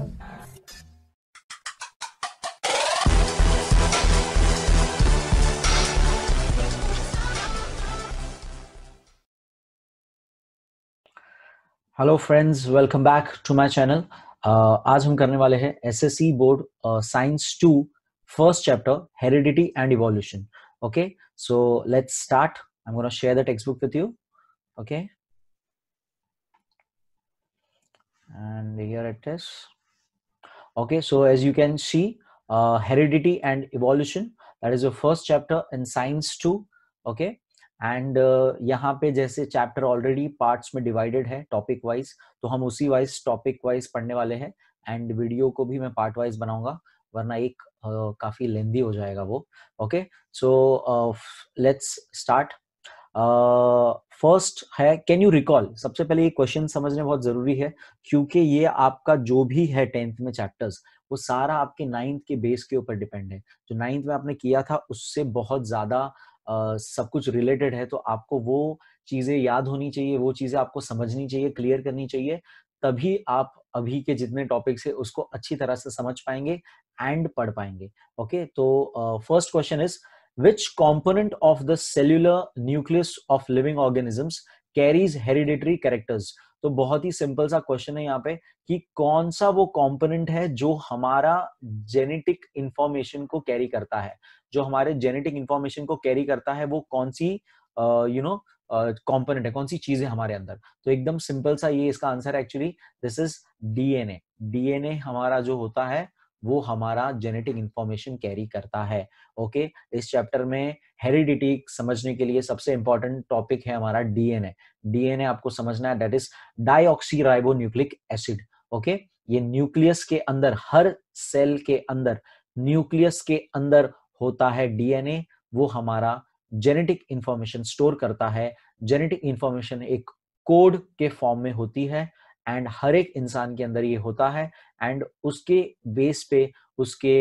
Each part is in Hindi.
Hello friends welcome back to my channel आज हम करने वाले हैं SSC board science two first chapter heredity and evolution okay so let's start I am gonna share the textbook with you okay and here it is okay so as you can see uh, heredity and evolution that is the first chapter in science 2 okay and uh, यहाँ पे जैसे चैप्टर ऑलरेडी पार्ट्स में डिवाइडेड है टॉपिक वाइज तो हम उसी वाइज टॉपिक वाइज पढ़ने वाले हैं एंड वीडियो को भी मैं पार्ट वाइज बनाऊंगा वरना एक uh, काफी लेंदी हो जाएगा वो okay so let's start first uh, है कैन यू रिकॉल सबसे पहले ये क्वेश्चन समझने बहुत जरूरी है क्योंकि ये आपका जो भी है टेंथ में चैप्टर्स वो सारा आपके नाइन्थ के बेस के ऊपर डिपेंड है जो नाइन्थ में आपने किया था उससे बहुत ज्यादा uh, सब कुछ रिलेटेड है तो आपको वो चीजें याद होनी चाहिए वो चीजें आपको समझनी चाहिए क्लियर करनी चाहिए तभी आप अभी के जितने टॉपिक्स है उसको अच्छी तरह से समझ पाएंगे एंड पढ़ पाएंगे ओके okay? तो first question is which component of the cellular nucleus of living organisms carries hereditary characters तो बहुत ही सिंपल सा क्वेश्चन है यहाँ पे कि कौन सा वो कंपोनेंट है जो हमारा जेनेटिक इंफॉर्मेशन को कैरी करता है जो हमारे जेनेटिक इंफॉर्मेशन को कैरी करता है वो कौन सी यू नो कंपोनेंट है कौन सी चीज है हमारे अंदर तो एकदम सिंपल सा ये इसका आंसर है actually this is DNA DNA हमारा जो होता है वो हमारा जेनेटिक इंफॉर्मेशन कैरी करता है ओके okay? इस चैप्टर में हेरिडिटी समझने के लिए सबसे इंपॉर्टेंट टॉपिक है हमारा डीएनए डीएनए आपको समझना है that is deoxyribo nucleic acid okay ये न्यूक्लियस के अंदर हर सेल के अंदर न्यूक्लियस के अंदर होता है डीएनए वो हमारा जेनेटिक इंफॉर्मेशन स्टोर करता है जेनेटिक इंफॉर्मेशन एक कोड के फॉर्म में होती है एंड हर एक इंसान के अंदर ये होता है एंड उसके बेस पे उसके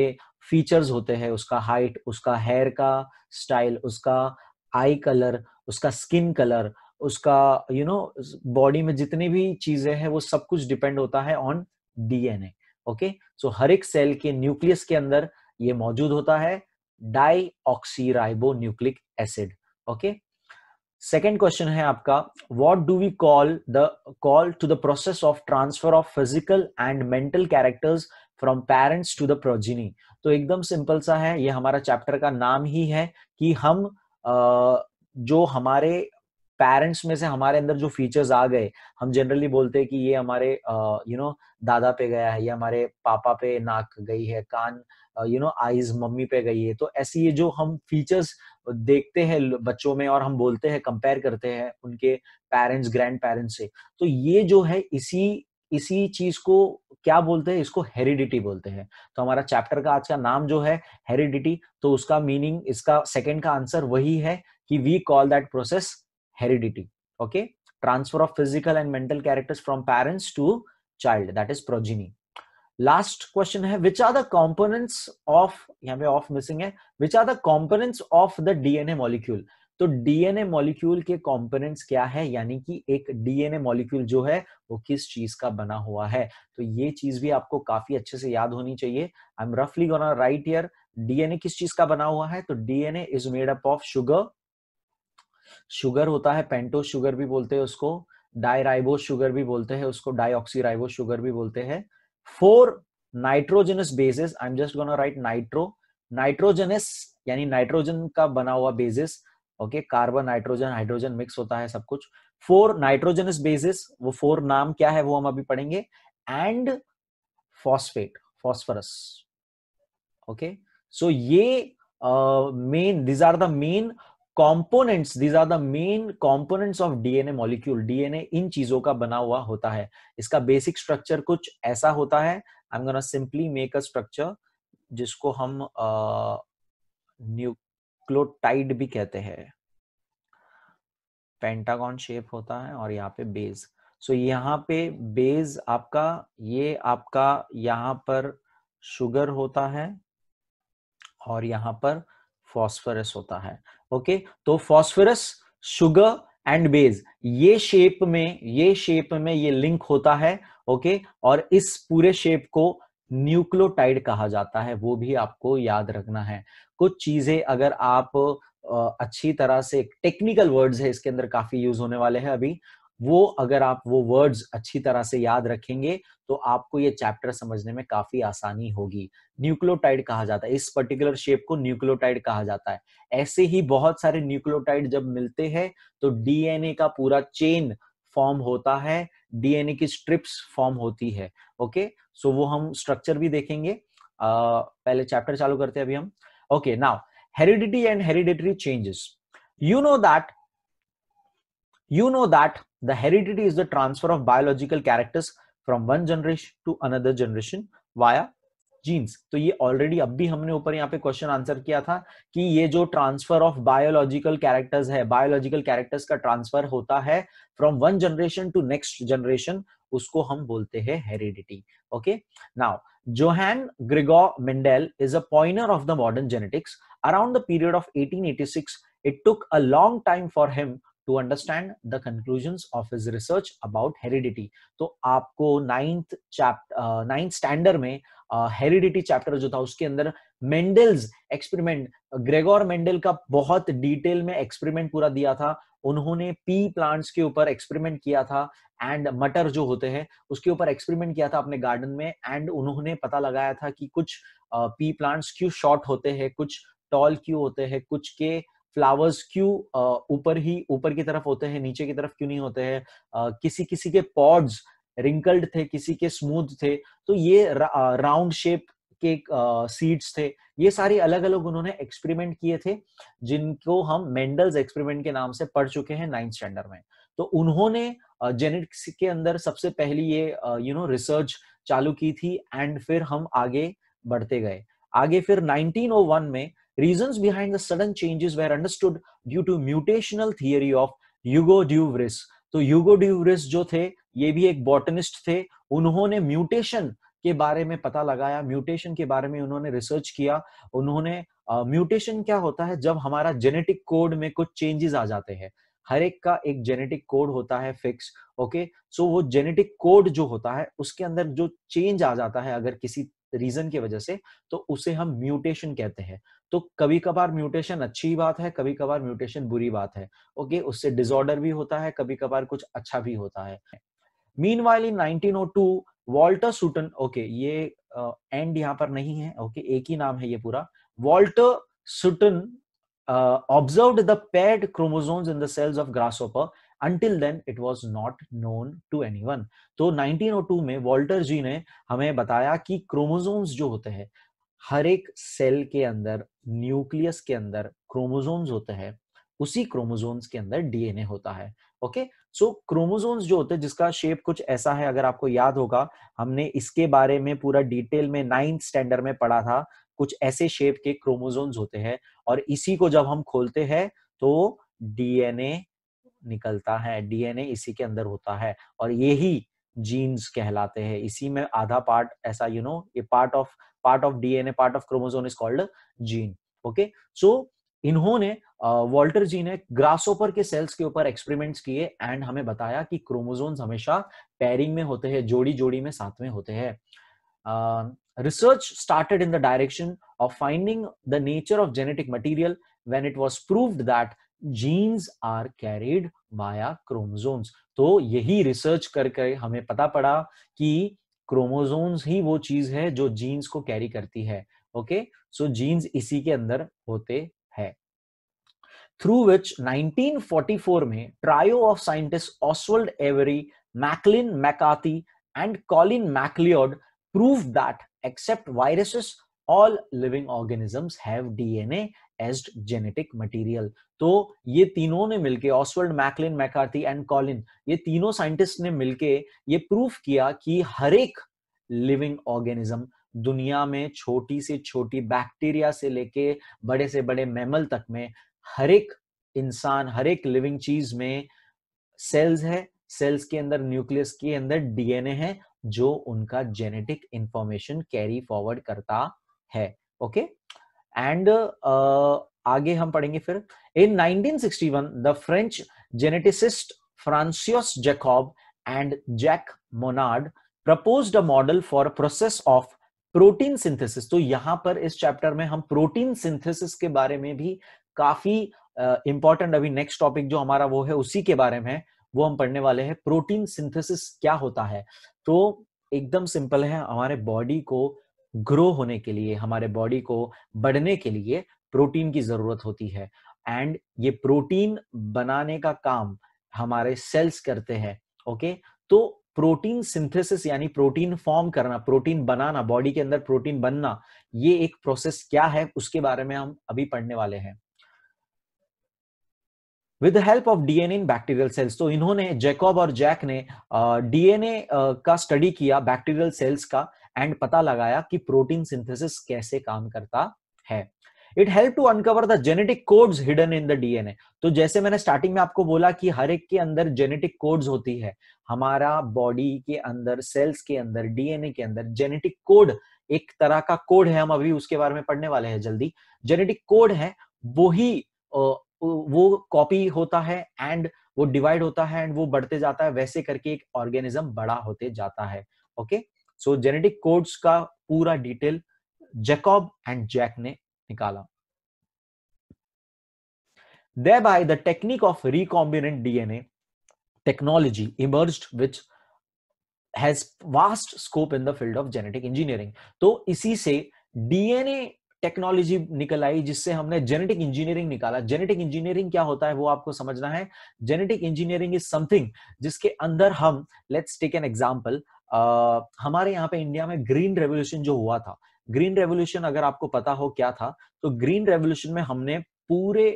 फीचर्स होते हैं उसका हाइट उसका हेयर का स्टाइल उसका आई कलर उसका स्किन कलर उसका यू नो बॉडी में जितनी भी चीजें हैं वो सब कुछ डिपेंड होता है ऑन डीएनए ओके सो हर एक सेल के न्यूक्लियस के अंदर ये मौजूद होता है deoxyribo nucleic acid okay second question है आपका what do we call the call to the process of transfer of physical and mental characters from parents to the progeny तो एकदम सिंपल सा है ये हमारा चैप्टर का नाम ही है कि हम जो हमारे पेरेंट्स में से हमारे अंदर जो फीचर्स आ गए हम जनरली बोलते हैं कि ये हमारे यू नो दादा पे गया है ये हमारे पापा पे नाक गई है कान यू नो आईज मम्मी पे गई है तो ऐसी ये जो हम फीचर्स देखते हैं बच्चों में और हम बोलते हैं कंपेयर करते हैं उनके पेरेंट्स ग्रैंड पेरेंट्स से तो ये जो है इसी इसी चीज को क्या बोलते हैं इसको हेरिडिटी बोलते हैं तो हमारा चैप्टर का आज का नाम जो है हेरिडिटी तो उसका मीनिंग इसका सेकेंड का आंसर वही है कि we call that process heredity okay transfer of physical and mental characters from parents to child that is progeny last question hai which are the components of yahan pe off missing hai which are the components of the dna molecule तो डीएनए मॉलिक्यूल के कंपोनेंट्स क्या है यानी कि एक डीएनए मॉलिक्यूल जो है वो किस चीज का बना हुआ है तो ये चीज भी आपको काफी अच्छे से याद होनी चाहिए आई एम रफली गोना राइट हियर डीएनए किस चीज का बना हुआ है तो DNA is made up of sugar sugar होता है पेंटो शुगर भी बोलते हैं उसको डायराइबो शुगर भी बोलते हैं उसको डाइऑक्सीराइबो शुगर भी बोलते हैं four nitrogenous bases I am just gonna write nitro nitrogenous यानी नाइट्रोजन का बना हुआ bases okay carbon nitrogen hydrogen mix होता है सब कुछ फोर नाइट्रोजनस बेसिस वो फोर नाम क्या है वो हम अभी पढ़ेंगे and phosphate phosphorus okay so ये main these are the main components these are the main components of DNA molecule DNA इन चीजों का बना हुआ होता है इसका बेसिक स्ट्रक्चर कुछ ऐसा होता है I am gonna simply make a structure जिसको हम न्यूक्लोटाइड uh, भी कहते हैं पेंटागॉन शेप होता है और यहाँ पे बेस सो so, यहाँ पे बेस आपका ये आपका यहाँ पर शुगर होता है और यहाँ पर फॉस्फरस होता है ओके तो फॉस्फोरस शुगर एंड बेज ये शेप में ये शेप में ये लिंक होता है ओके और इस पूरे शेप को न्यूक्लोटाइड कहा जाता है वो भी आपको याद रखना है कुछ चीजें अगर आप अच्छी तरह से टेक्निकल वर्ड्स है इसके अंदर काफी यूज होने वाले हैं अभी वो अगर आप वो वर्ड्स अच्छी तरह से याद रखेंगे तो आपको ये चैप्टर समझने में काफी आसानी होगी न्यूक्लियोटाइड कहा जाता है इस पर्टिकुलर शेप को न्यूक्लियोटाइड कहा जाता है ऐसे ही बहुत सारे न्यूक्लियोटाइड जब मिलते हैं तो डीएनए का पूरा चेन फॉर्म होता है डीएनए की स्ट्रिप्स फॉर्म होती है ओके सो वो हम स्ट्रक्चर भी देखेंगे आ, पहले चैप्टर चालू करते हैं अभी हम okay now heredity and hereditary changes you know that you know that The heredity is the transfer of biological characters from one generation to another generation via genes तो ये ऑलरेडी अब भी हमने ऊपर यहाँ पे क्वेश्चन आंसर किया था कि ये जो ट्रांसफर ऑफ बायोलॉजिकल कैरेक्टर्स है बायोलॉजिकल कैरेक्टर्स का ट्रांसफर होता है from one generation to next generation उसको हम बोलते हैं heredity okay now Johann Gregor Mendel is a pioneer of the modern genetics around the period of 1886 it took a long time for him to understand the conclusion of his research about heredity तो आपको नाइन्थ चैप्टर नाइन्थ स्टैंडर्ड में हेरिडिटी uh, चैप्टर जो था उसके अंदर मेंडल्स एक्सपेरिमेंट ग्रेगोर मेंडल का बहुत डिटेल में एक्सपेरिमेंट पूरा दिया था उन्होंने पी प्लांट्स के ऊपर एक्सपेरिमेंट किया था एंड मटर जो होते हैं उसके ऊपर एक्सपेरिमेंट किया था अपने गार्डन में एंड उन्होंने पता लगाया था कि कुछ पी uh, प्लांट्स क्यों शॉर्ट होते हैं कुछ टॉल क्यों होते हैं कुछ के फ्लावर्स क्यों ऊपर ही ऊपर की तरफ होते हैं नीचे की तरफ क्यों नहीं होते हैं किसी किसी के पॉड्स रिंकल्ड थे किसी के स्मूथ थे तो ये राउंड शेप के सीड्स थे ये सारी अलग अलग उन्होंने एक्सपेरिमेंट किए थे जिनको हम मेंडल्स एक्सपेरिमेंट के नाम से पढ़ चुके हैं नाइन्थ स्टैंडर्ड में तो उन्होंने जेनेटिक्स के अंदर सबसे पहली ये यू नो रिसर्च चालू की थी एंड फिर हम आगे बढ़ते गए आगे फिर 1901 में Reasons behind the sudden changes were understood due to mutational theory of Hugo Duvris. तो यूगो ड्यूवरिस जो थे ये भी एक botanist थे उन्होंने mutation के बारे में पता लगाया म्यूटेशन के बारे में उन्होंने रिसर्च किया उन्होंने म्यूटेशन uh, क्या होता है जब हमारा जेनेटिक कोड में कुछ चेंजेस आ जाते हैं हर एक का एक जेनेटिक कोड होता है फिक्स ओके सो वो जेनेटिक कोड जो होता है उसके अंदर जो चेंज आ जाता है अगर किसी रीजन की वजह से तो उसे हम म्यूटेशन कहते हैं तो कभी कभार म्यूटेशन अच्छी बात है कभी कभार म्यूटेशन बुरी बात है ओके उससे डिसऑर्डर भी होता है कभी कभार कुछ अच्छा भी होता है meanwhile in nineteen Walter Sutton okay ये एंड uh, यहाँ पर नहीं है ओके okay, एक ही नाम है ये पूरा Walter Sutton observe the paired chromosomes in the cells of grasshopper until then it was not known to one तो 1902 में वॉल्टर जी ने हमें बताया कि क्रोमोजोम्स जो होते हैं हर एक सेल के अंदर न्यूक्लियस के अंदर क्रोमोजोम्स होते हैं उसी क्रोमोजोम्स के अंदर डीएनए होता है ओके सो क्रोमोजोम्स जो होते हैं जिसका शेप कुछ ऐसा है अगर आपको याद होगा हमने इसके बारे में पूरा डिटेल में नाइन्थ स्टैंडर्ड में पढ़ा था कुछ ऐसे शेप के क्रोमोजोम्स होते हैं और इसी को जब हम खोलते हैं तो डीएनए निकलता है डीएनए इसी के अंदर होता है और यही जीन्स कहलाते हैं इसी में आधा पार्ट ऐसा यू नो ये part of part of DNA part of chromosome is called gene okay so इन्होंने वॉल्टर जी ने ग्रासोपर के सेल्स के ऊपर एक्सपेरिमेंट्स किए एंड हमें बताया कि क्रोमोजोन हमेशा पेयरिंग में होते हैं जोड़ी जोड़ी में साथ में होते हैं research started in the direction of finding the nature of genetic material when it was proved that genes are carried by chromosomes तो यही रिसर्च करके हमें पता पड़ा कि क्रोमोजोन्स ही वो चीज है जो जीन्स को कैरी करती है ओके सो जीन्स इसी के अंदर होते हैं थ्रू विच 1944 में trio of scientist Oswald Avery Maclyn McCarty and Colin MacLeod proved that except viruses all living organisms have DNA as genetic material तो ये तीनों ने मिलके Oswald Maclyn McCarthy and Colin ये तीनों साइंटिस्ट ने मिलके ये प्रूफ किया कि हर एक लिविंग ऑर्गेनिज्म दुनिया में छोटी से छोटी बैक्टीरिया से लेके बड़े से बड़े मैमल तक में हर एक इंसान हर एक लिविंग चीज में सेल्स है सेल्स के अंदर न्यूक्लियस के अंदर डीएनए है जो उनका जेनेटिक इंफॉर्मेशन कैरी फॉरवर्ड करता है ओके okay? एंड uh, आगे हम पढ़ेंगे फिर in 1961 the French geneticist François Jacob and Jacques Monod proposed a model for process of protein synthesis तो यहां पर इस चैप्टर में हम प्रोटीन सिंथेसिस के बारे में भी काफी इंपॉर्टेंट uh, अभी नेक्स्ट टॉपिक जो हमारा वो है उसी के बारे में वो हम पढ़ने वाले हैं प्रोटीन सिंथेसिस क्या होता है तो एकदम सिंपल है हमारे बॉडी को ग्रो होने के लिए हमारे बॉडी को बढ़ने के लिए प्रोटीन की जरूरत होती है एंड ये प्रोटीन बनाने का काम हमारे सेल्स करते हैं ओके तो प्रोटीन सिंथेसिस यानी प्रोटीन फॉर्म करना प्रोटीन बनाना बॉडी के अंदर प्रोटीन बनना ये एक प्रोसेस क्या है उसके बारे में हम अभी पढ़ने वाले हैं with the help of DNA in bacterial cells तो इन्होंने जैकॉब और जैक ने डीएनए uh, uh, का स्टडी किया बैक्टीरियल सेल्स का एंड पता लगाया कि प्रोटीन सिंथेसिस कैसे काम करता है it help to uncover the genetic codes hidden in the DNA तो जैसे मैंने स्टार्टिंग में आपको बोला कि हर एक के अंदर जेनेटिक कोड्स होती है हमारा बॉडी के अंदर सेल्स के अंदर डीएनए के अंदर जेनेटिक कोड एक तरह का कोड है हम अभी उसके बारे में पढ़ने वाले हैं जल्दी जेनेटिक कोड है वो ही वो कॉपी होता है एंड वो डिवाइड होता है एंड वो बढ़ते जाता है वैसे करके एक ऑर्गेनिज्म बड़ा होते जाता है okay okay? So genetic codes का पूरा डिटेल जैकॉब एंड जैक ने निकाला by the technique of recombinant DNA technology emerge which has vast scope in the field of genetic engineering तो इसी से डीएनए टेक्नोलॉजी निकल आई जिससे हमने जेनेटिक इंजीनियरिंग निकाला जेनेटिक इंजीनियरिंग क्या होता है वो आपको समझना है जेनेटिक इंजीनियरिंग इज समथिंग जिसके अंदर हम let's take an example ah, हमारे यहाँ पे इंडिया में ग्रीन रेवोल्यूशन जो हुआ था ग्रीन रेवोल्यूशन अगर आपको पता हो क्या था तो ग्रीन रेवोल्यूशन में हमने पूरे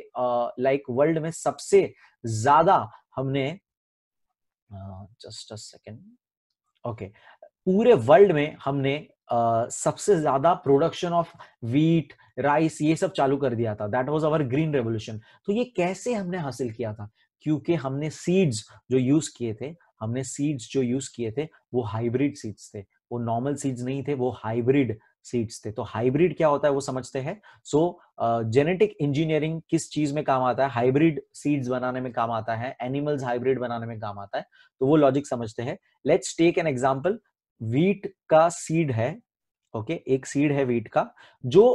लाइक वर्ल्ड में सबसे ज्यादा हमने जस्ट अ सेकेंड ओके पूरे वर्ल्ड में हमने uh, सबसे ज्यादा प्रोडक्शन ऑफ वीट राइस ये सब चालू कर दिया था that was our green revolution तो ये कैसे हमने हासिल किया था क्योंकि हमने सीड्स जो यूज किए थे हमने सीड्स जो यूज किए थे वो हाइब्रिड सीड्स थे वो नॉर्मल सीड्स नहीं थे वो हाइब्रिड सीड्स थे तो हाइब्रिड क्या होता है वो समझते हैं सो जेनेटिक इंजीनियरिंग किस चीज में काम आता है हाइब्रिड सीड्स बनाने में काम आता है एनिमल्स हाइब्रिड बनाने में काम आता है तो वो लॉजिक समझते हैं let's take an example wheat का सीड है ओके okay? एक सीड है वीट का जो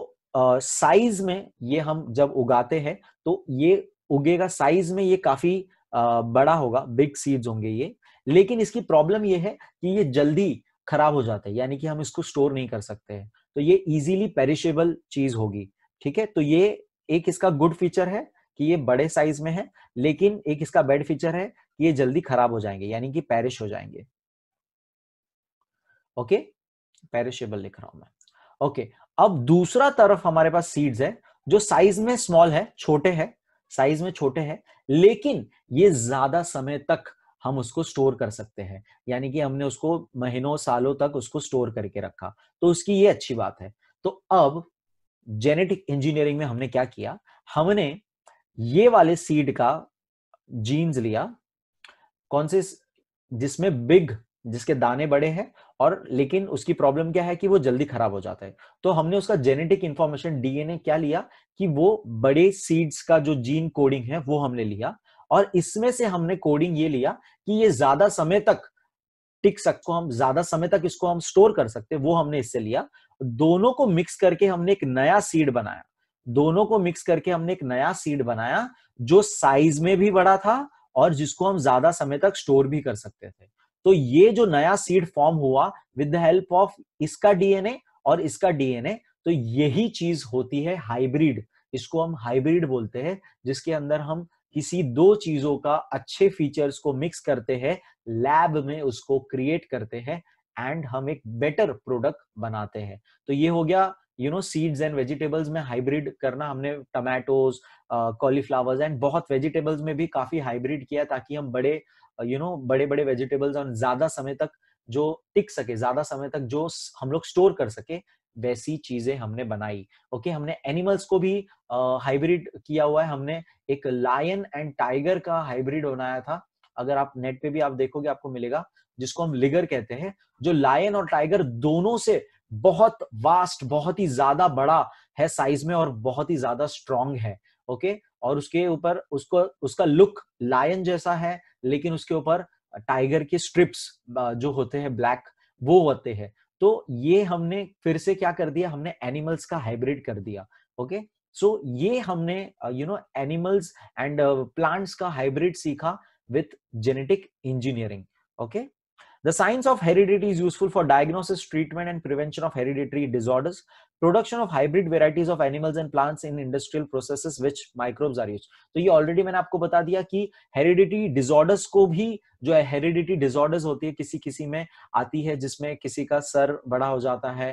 साइज uh, में ये हम जब उगाते हैं तो ये उगेगा साइज में ये काफी uh, बड़ा होगा बिग सीड्स होंगे ये लेकिन इसकी प्रॉब्लम ये है कि ये जल्दी खराब हो जाते हैं यानी कि हम इसको स्टोर नहीं कर सकते हैं तो ये इजीली पेरिशेबल चीज होगी ठीक है तो ये एक इसका गुड फीचर है कि ये बड़े साइज में है लेकिन एक इसका बेड फीचर है कि ये जल्दी खराब हो जाएंगे यानी कि पेरिश हो जाएंगे ओके पैरिशेबल लिख रहा हूं मैं ओके अब दूसरा तरफ हमारे पास सीड्स है जो साइज में स्मॉल है छोटे है साइज में छोटे है लेकिन ये ज्यादा समय तक हम उसको स्टोर कर सकते हैं यानी कि हमने उसको महीनों सालों तक उसको स्टोर करके रखा तो उसकी ये अच्छी बात है तो अब जेनेटिक इंजीनियरिंग में हमने क्या किया हमने ये वाले सीड का जीन्स लिया कौन से जिसमें बिग जिसके दाने बड़े हैं और लेकिन उसकी प्रॉब्लम क्या है कि वो जल्दी खराब हो जाता है तो हमने उसका जेनेटिक इंफॉर्मेशन डीएनए क्या लिया कि वो बड़े सीड्स का जो जीन कोडिंग है वो हमने लिया और इसमें से हमने कोडिंग ये लिया कि ये ज्यादा समय तक टिक सकते हम ज्यादा समय तक इसको हम स्टोर कर सकते वो हमने इससे लिया दोनों को मिक्स करके हमने एक नया सीड बनाया दोनों को मिक्स करके हमने एक नया सीड बनाया जो साइज में भी बड़ा था और जिसको हम ज्यादा समय तक स्टोर भी कर सकते थे तो ये जो नया सीड फॉर्म हुआ विद द हेल्प ऑफ इसका डीएनए और इसका डीएनए तो यही चीज होती है हाइब्रिड इसको हम हाइब्रिड बोलते हैं जिसके अंदर हम किसी दो चीजों का अच्छे फीचर्स को मिक्स करते हैं लैब में उसको क्रिएट करते हैं एंड हम एक बेटर प्रोडक्ट बनाते हैं तो ये हो गया you know seeds and vegetables में हाइब्रिड करना हमने टमाटोज कॉलीफ्लावर्स एंड बहुत वेजिटेबल्स में भी काफी हाइब्रिड किया ताकि हम बड़े यू नो know, बड़े बड़े वेजिटेबल्स और ज्यादा समय तक जो टिक सके ज्यादा समय तक जो हम लोग स्टोर कर सके वैसी चीजें हमने बनाई ओके हमने एनिमल्स को भी हाइब्रिड किया हुआ है हमने एक लायन एंड टाइगर का हाइब्रिड बनाया था अगर आप नेट पे भी आप देखोगे आपको मिलेगा जिसको हम लिगर कहते हैं जो लायन और टाइगर दोनों से बहुत वास्ट बहुत ही ज्यादा बड़ा है साइज में और बहुत ही ज्यादा स्ट्रांग है ओके और उसके ऊपर उसको उसका लुक लायन जैसा है लेकिन उसके ऊपर टाइगर के स्ट्रिप्स जो होते हैं ब्लैक वो होते हैं तो ये हमने फिर से क्या कर दिया हमने एनिमल्स का हाइब्रिड कर दिया ओके सो so, ये हमने you know animals and plants का हाइब्रिड सीखा with genetic engineering okay the science of heredity is useful for diagnosis treatment and prevention of hereditary disorders. Production of hybrid varieties of animals and plants in industrial processes which microbes are use तो ये ऑलरेडी मैंने आपको बता दिया कि हेरिडिटी डिसऑर्डर्स को भी जो है हेरिडिटी डिसऑर्डर्स होती है किसी किसी में आती है जिसमें किसी का सर बड़ा हो जाता है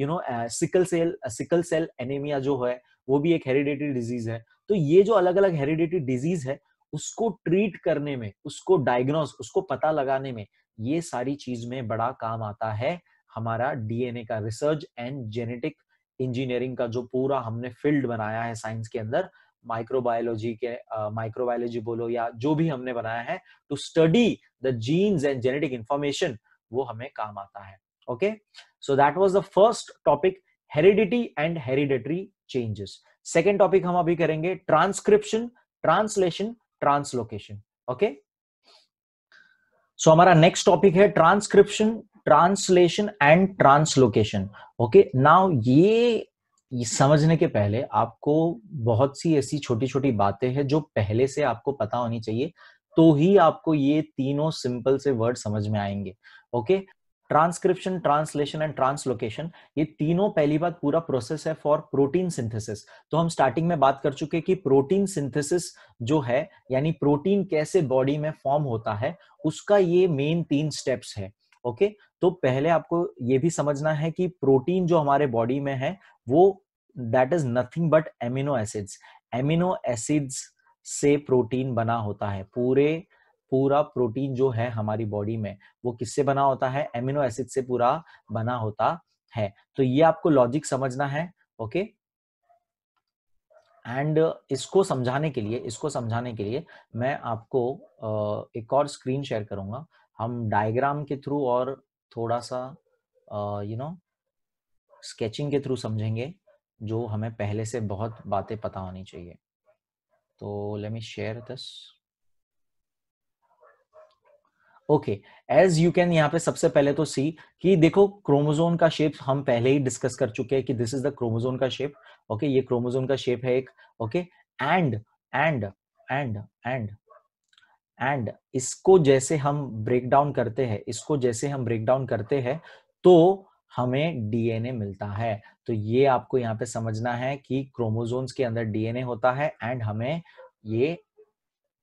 you know sickle cell sickle cell anaemia जो है वो भी एक हेरिडिटी डिजीज है तो ये जो अलग अलग हेरिडिटी डिजीज है उसको ट्रीट करने में उसको डायग्नोस उसको पता लगाने में ये सारी चीज में बड़ा काम आता है हमारा डीएनए का रिसर्च एंड जेनेटिक इंजीनियरिंग का जो पूरा हमने फील्ड बनाया है साइंस के अंदर माइक्रोबायोलॉजी के माइक्रोबायोलॉजी uh, बोलो या जो भी हमने बनाया है to study the genes and genetic information वो हमें काम आता है okay so that was the first topic heredity and hereditary changes second topic हम अभी करेंगे transcription translation translocation okay so हमारा नेक्स्ट टॉपिक है transcription translation and translocation okay now ये समझने के पहले आपको बहुत सी ऐसी छोटी छोटी बातें हैं जो पहले से आपको पता होनी चाहिए तो ही आपको ये तीनों सिंपल से वर्ड समझ में आएंगे okay transcription translation and translocation ये तीनों पहली बात पूरा प्रोसेस है फॉर प्रोटीन सिंथेसिस तो हम स्टार्टिंग में बात कर चुके कि प्रोटीन सिंथेसिस जो है यानी प्रोटीन कैसे बॉडी में फॉर्म होता है उसका ये मेन तीन स्टेप्स है ओके okay? तो पहले आपको ये भी समझना है कि प्रोटीन जो हमारे बॉडी में है वो that is nothing but amino acids amino acids से प्रोटीन बना होता है पूरे पूरा प्रोटीन जो है हमारी बॉडी में वो किससे बना होता है एमिनो एसिड से पूरा बना होता है तो ये आपको लॉजिक समझना है ओके okay? एंड इसको समझाने के लिए इसको समझाने के लिए मैं आपको एक और स्क्रीन शेयर करूंगा हम डायग्राम के थ्रू और थोड़ा सा यू नो स्केचिंग के थ्रू समझेंगे जो हमें पहले से बहुत बातें पता होनी चाहिए तो let me share this okay as you can यहाँ पे सबसे पहले तो सी कि देखो क्रोमोजोन का शेप हम पहले ही डिस्कस कर चुके हैं कि दिस इज द क्रोमोजोन का शेप ओके okay, ये क्रोमोजोन का शेप है एक okay and and and and and इसको जैसे हम ब्रेक डाउन करते हैं इसको जैसे हम ब्रेक डाउन करते हैं तो हमें डीएनए मिलता है तो ये आपको यहाँ पे समझना है कि क्रोमोजोम्स के अंदर डीएनए होता है एंड हमें ये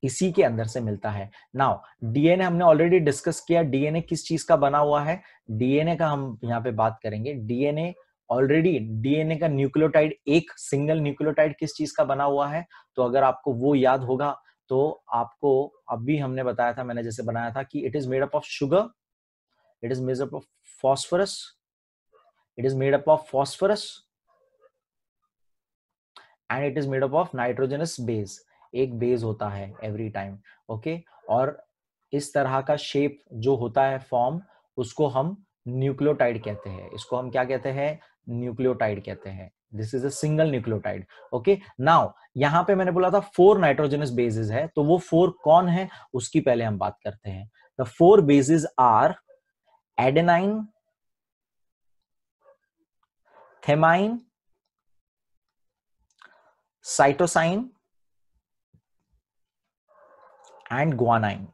इसी के अंदर से मिलता है नाउ डीएनए हमने ऑलरेडी डिस्कस किया डीएनए किस चीज का बना हुआ है डीएनए का हम यहाँ पे बात करेंगे डीएनए ऑलरेडी डीएनए का न्यूक्लियोटाइड एक सिंगल न्यूक्लियोटाइड किस चीज का बना हुआ है तो अगर आपको वो याद होगा तो आपको अभी हमने बताया था मैंने जैसे बनाया था कि it is made up of sugar it is made up of phosphorus it is made up of phosphorus and it is made up of nitrogenous base एक बेस होता है एवरी टाइम ओके और इस तरह का शेप जो होता है फॉर्म उसको हम न्यूक्लियोटाइड कहते हैं इसको हम क्या कहते हैं न्यूक्लियोटाइड कहते हैं this is a single nucleotide okay now यहां पे मैंने बोला था फोर नाइट्रोजनस बेसिस है तो वो फोर कौन है उसकी पहले हम बात करते हैं the four bases are adenine thymine cytosine and guanine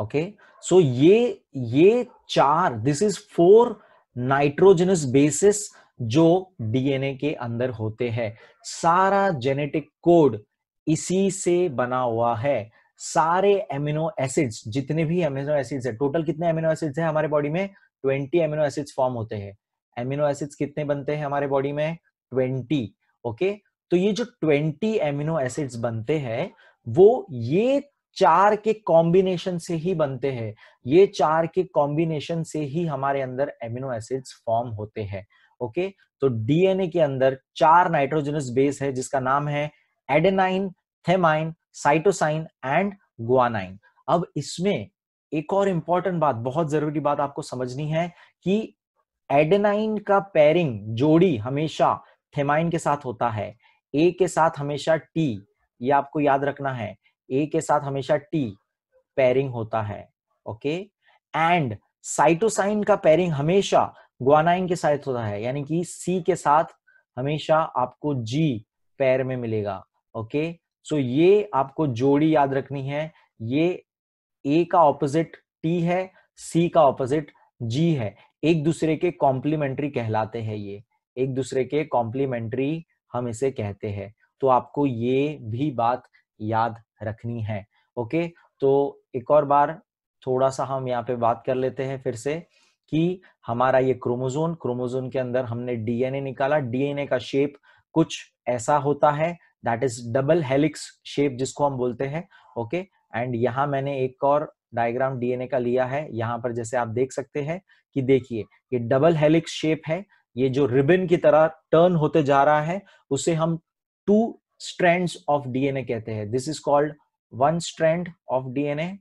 okay so ये ये चार this is four nitrogenous bases जो डीएनए के अंदर होते हैं सारा जेनेटिक कोड इसी से बना हुआ है सारे एमिनो एसिड्स जितने भी एमिनो एसिड्स है टोटल कितने एमिनो एसिड्स है हमारे बॉडी में ट्वेंटी एमिनो एसिड्स फॉर्म होते हैं एमिनो एसिड्स कितने बनते हैं हमारे बॉडी में ट्वेंटी ओके तो ये जो ट्वेंटी एमिनो एसिड्स बनते हैं वो ये चार के कॉम्बिनेशन से ही बनते हैं ये चार के कॉम्बिनेशन से ही हमारे अंदर एमिनो एसिड्स फॉर्म होते हैं ओके तो डीएनए के अंदर चार नाइट्रोजनस बेस है जिसका नाम है adenine thymine cytosine and guanine अब इसमें एक और इंपॉर्टेंट बात बहुत जरूरी बात आपको समझनी है कि एडेनाइन का पेरिंग जोड़ी हमेशा थेमाइन के साथ होता है ए के साथ हमेशा टी ये आपको याद रखना है ए के साथ हमेशा टी पेरिंग होता है ओके एंड साइटोसाइन का पेरिंग हमेशा ग्वानाइन के साथ होता है यानी कि सी के साथ हमेशा आपको जी पैर में मिलेगा ओके सो ये आपको जोड़ी याद रखनी है ये ए का ऑपोजिट टी है सी का ऑपोजिट जी है एक दूसरे के कॉम्प्लीमेंट्री कहलाते हैं ये एक दूसरे के कॉम्प्लीमेंट्री हम इसे कहते हैं तो आपको ये भी बात याद रखनी है ओके तो एक और बार थोड़ा सा हम यहाँ पे बात कर लेते हैं फिर से कि हमारा ये क्रोमोजोन क्रोमोजोन के अंदर हमने डीएनए निकाला डीएनए का शेप कुछ ऐसा होता है that is double helix shape जिसको हम बोलते हैं ओके एंड यहाँ मैंने एक और डायग्राम डीएनए का लिया है यहाँ पर जैसे आप देख सकते हैं कि देखिए ये डबल हेलिक्स शेप है ये जो रिबन की तरह टर्न होते जा रहा है उसे हम टू स्ट्रेंड्स ऑफ डीएनए कहते हैं this is called one strand of DNA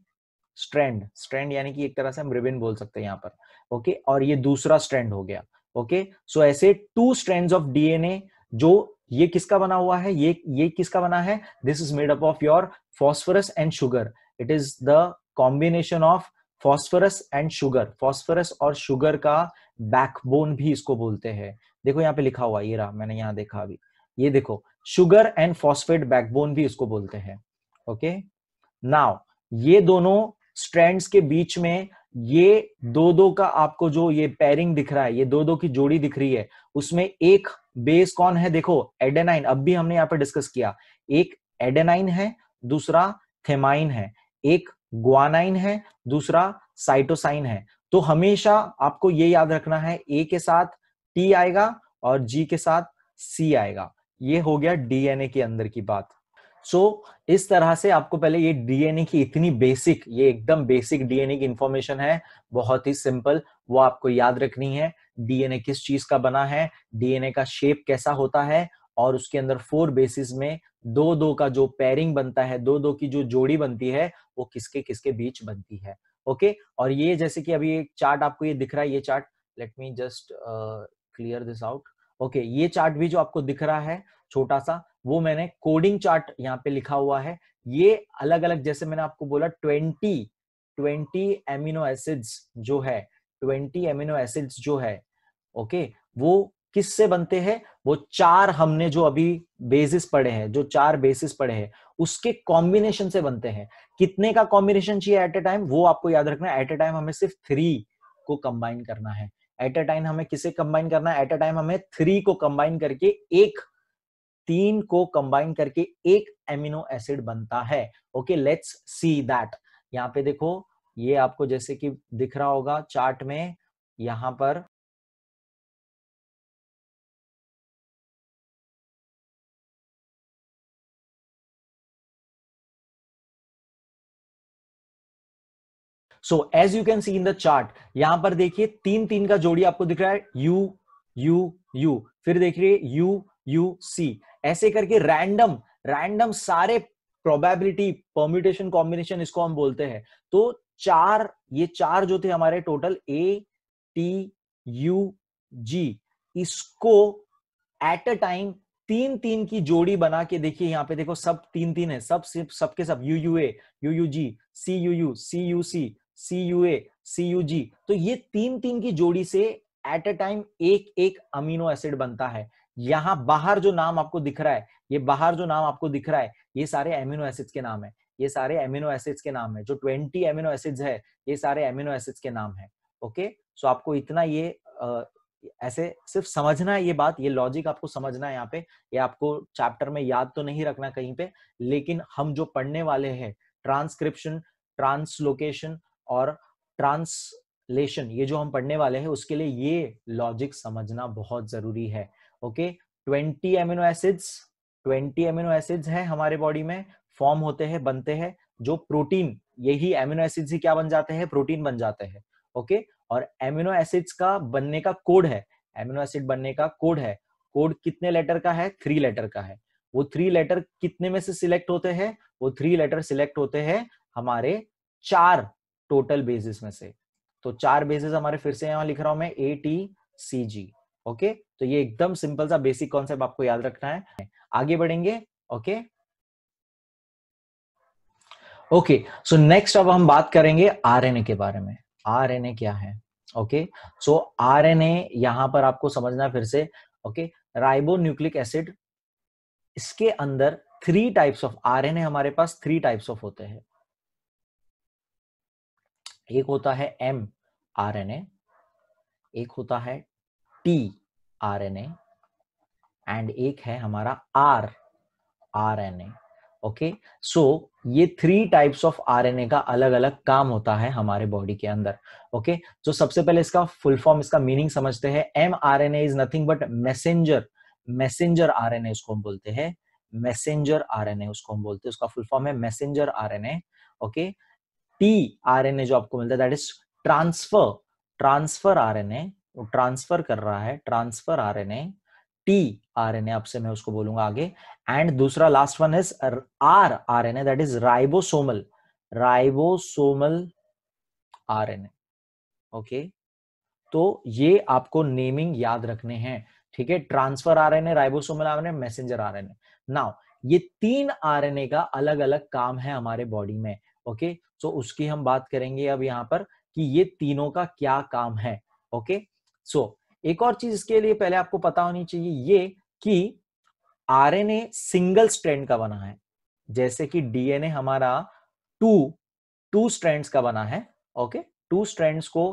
strand strand यानी कि एक तरह से हम रिबिन बोल सकते हैं यहाँ पर ओके okay? और ये दूसरा स्ट्रैंड हो गया ओके okay? सो so, ऐसे टू स्ट्रैंड ऑफ डीएनए जो ये किसका बना हुआ है ये ये किसका बना है this is made up of your phosphorus and sugar it is the combination of phosphorus and sugar phosphorus और शुगर का बैकबोन भी इसको बोलते हैं देखो यहाँ पे लिखा हुआ ये रहा मैंने यहाँ देखा अभी ये देखो शुगर एंड फॉस्फेट बैकबोन भी इसको बोलते हैं ओके नाउ ये दोनों स्ट्रैंड्स के बीच में ये दो दो का आपको जो ये पेरिंग दिख रहा है ये दो दो की जोड़ी दिख रही है उसमें एक बेस कौन है देखो एडेनाइन अब भी हमने यहाँ पे डिस्कस किया एक एडेनाइन है दूसरा थेमाइन है एक ग्वानाइन है दूसरा साइटोसाइन है तो हमेशा आपको ये याद रखना है ए के साथ टी आएगा और जी के साथ सी आएगा ये हो गया डीएनए के अंदर की बात सो so, इस तरह से आपको पहले ये डीएनए की इतनी बेसिक ये एकदम बेसिक डीएनए की इंफॉर्मेशन है बहुत ही सिंपल वो आपको याद रखनी है डीएनए किस चीज का बना है डीएनए का शेप कैसा होता है और उसके अंदर फोर बेसिस में दो दो का जो पेयरिंग बनता है दो दो की जो जोड़ी बनती है वो किसके किसके बीच बनती है ओके okay? और ये जैसे कि अभी एक चार्ट आपको ये दिख रहा है ये chart let me just clear this out okay ये चार्ट भी जो आपको दिख रहा है छोटा सा वो मैंने कोडिंग चार्ट यहाँ पे लिखा हुआ है ये अलग अलग जैसे मैंने आपको बोला ट्वेंटी ट्वेंटी एमिनो एसिड्स जो है ट्वेंटी एमिनो एसिड्स जो है ओके वो किससे बनते हैं वो चार हमने जो अभी बेसिस पढ़े हैं जो चार बेसिस पढ़े हैं उसके कॉम्बिनेशन से बनते हैं कितने का कॉम्बिनेशन चाहिए एट ए टाइम वो आपको याद रखना एट ए टाइम हमें सिर्फ थ्री को कंबाइन करना है एट अ टाइम हमें किसे कंबाइन करना है एट अ टाइम हमें थ्री को कंबाइन करके एक तीन को कंबाइन करके एक एमिनो एसिड बनता है ओके लेट्स सी दैट यहाँ पे देखो ये आपको जैसे कि दिख रहा होगा चार्ट में यहां पर so as you can see in the chart यहां पर देखिए तीन तीन का जोड़ी आपको दिख रहा है यू यू यू फिर देखिए यू यू सी ऐसे करके रैंडम रैंडम सारे प्रोबेबिलिटी परम्यूटेशन कॉम्बिनेशन इसको हम बोलते हैं तो चार ये चार जो थे हमारे total A T U G इसको एट अ टाइम तीन तीन की जोड़ी बना के देखिए यहाँ पे देखो सब तीन तीन है सब सिर्फ सबके सब U U A U U G C U U C U C C U A C U G तो ये तीन तीन की जोड़ी से एट अ टाइम एक एक अमीनो एसिड बनता है यहाँ बाहर जो नाम आपको दिख रहा है ये बाहर जो नाम आपको दिख रहा है ये सारे एमिनो एसिड्स के नाम है ये सारे एमिनो एसिड्स के नाम है जो ट्वेंटी एमिनो एसिड्स है ये सारे एमिनो एसिड्स के नाम है ओके सो आपको इतना ये आ, ऐसे सिर्फ समझना है ये बात ये लॉजिक आपको समझना है यहाँ पे ये आपको चैप्टर में याद तो नहीं रखना कहीं पे लेकिन हम जो पढ़ने वाले हैं ट्रांसक्रिप्शन ट्रांसलोकेशन और ट्रांसलेशन ये जो हम पढ़ने वाले हैं उसके लिए ये लॉजिक समझना बहुत जरूरी है okay twenty amino acids twenty amino acids है हमारे बॉडी में फॉर्म होते हैं बनते हैं जो प्रोटीन यही एमिनो एसिड्स ही क्या बन जाते हैं प्रोटीन बन जाते हैं ओके और एमिनो एसिड्स का बनने का कोड है एमिनो एसिड बनने का कोड है कोड कितने लेटर का है थ्री लेटर का है वो थ्री लेटर कितने में से सिलेक्ट होते हैं वो थ्री लेटर सिलेक्ट होते हैं हमारे चार टोटल बेसिस में से तो चार बेसिस हमारे फिर से यहाँ लिख रहा हूं मैं A T C ji okay तो ये एकदम सिंपल सा बेसिक कॉन्सेप्ट आपको याद रखना है आगे बढ़ेंगे ओके ओके सो नेक्स्ट अब हम बात करेंगे आरएनए के बारे में आरएनए क्या है ओके सो आरएनए यहां पर आपको समझना फिर से ओके राइबो न्यूक्लिक एसिड इसके अंदर थ्री टाइप्स ऑफ आरएनए हमारे पास थ्री टाइप्स ऑफ होते हैं एक होता है एम आर एन ए एक होता है T R N A and एक है हमारा R R N A okay so ये थ्री टाइप्स ऑफ आरएनए का अलग अलग काम होता है हमारे बॉडी के अंदर ओके okay? तो so, सबसे पहले इसका फुल फॉर्म इसका मीनिंग समझते हैं M R N A is nothing but messenger messenger R N A उसको हम बोलते हैं मैसेंजर आर एन ए उसको हम बोलते हैं उसका फुल फॉर्म है messenger R N A okay T R जो आपको मिलता है that is transfer transfer R वो ट्रांसफर कर रहा है ट्रांसफर आर टी आर आपसे मैं उसको बोलूंगा आगे एंड दूसरा last one is R R N A that is ribosomal ribosomal R N okay तो ये आपको नेमिंग याद रखने हैं ठीक है transfer R N A ribosomal R messenger R N now ये तीन आर का अलग अलग काम है हमारे बॉडी में ओके सो उसकी हम बात करेंगे अब यहाँ पर कि ये तीनों का क्या काम है ओके सो एक और चीज इसके लिए पहले आपको पता होनी चाहिए ये कि आरएनए सिंगल स्ट्रैंड का बना है जैसे कि डीएनए हमारा टू टू स्ट्रैंड्स का बना है ओके टू स्ट्रैंड्स को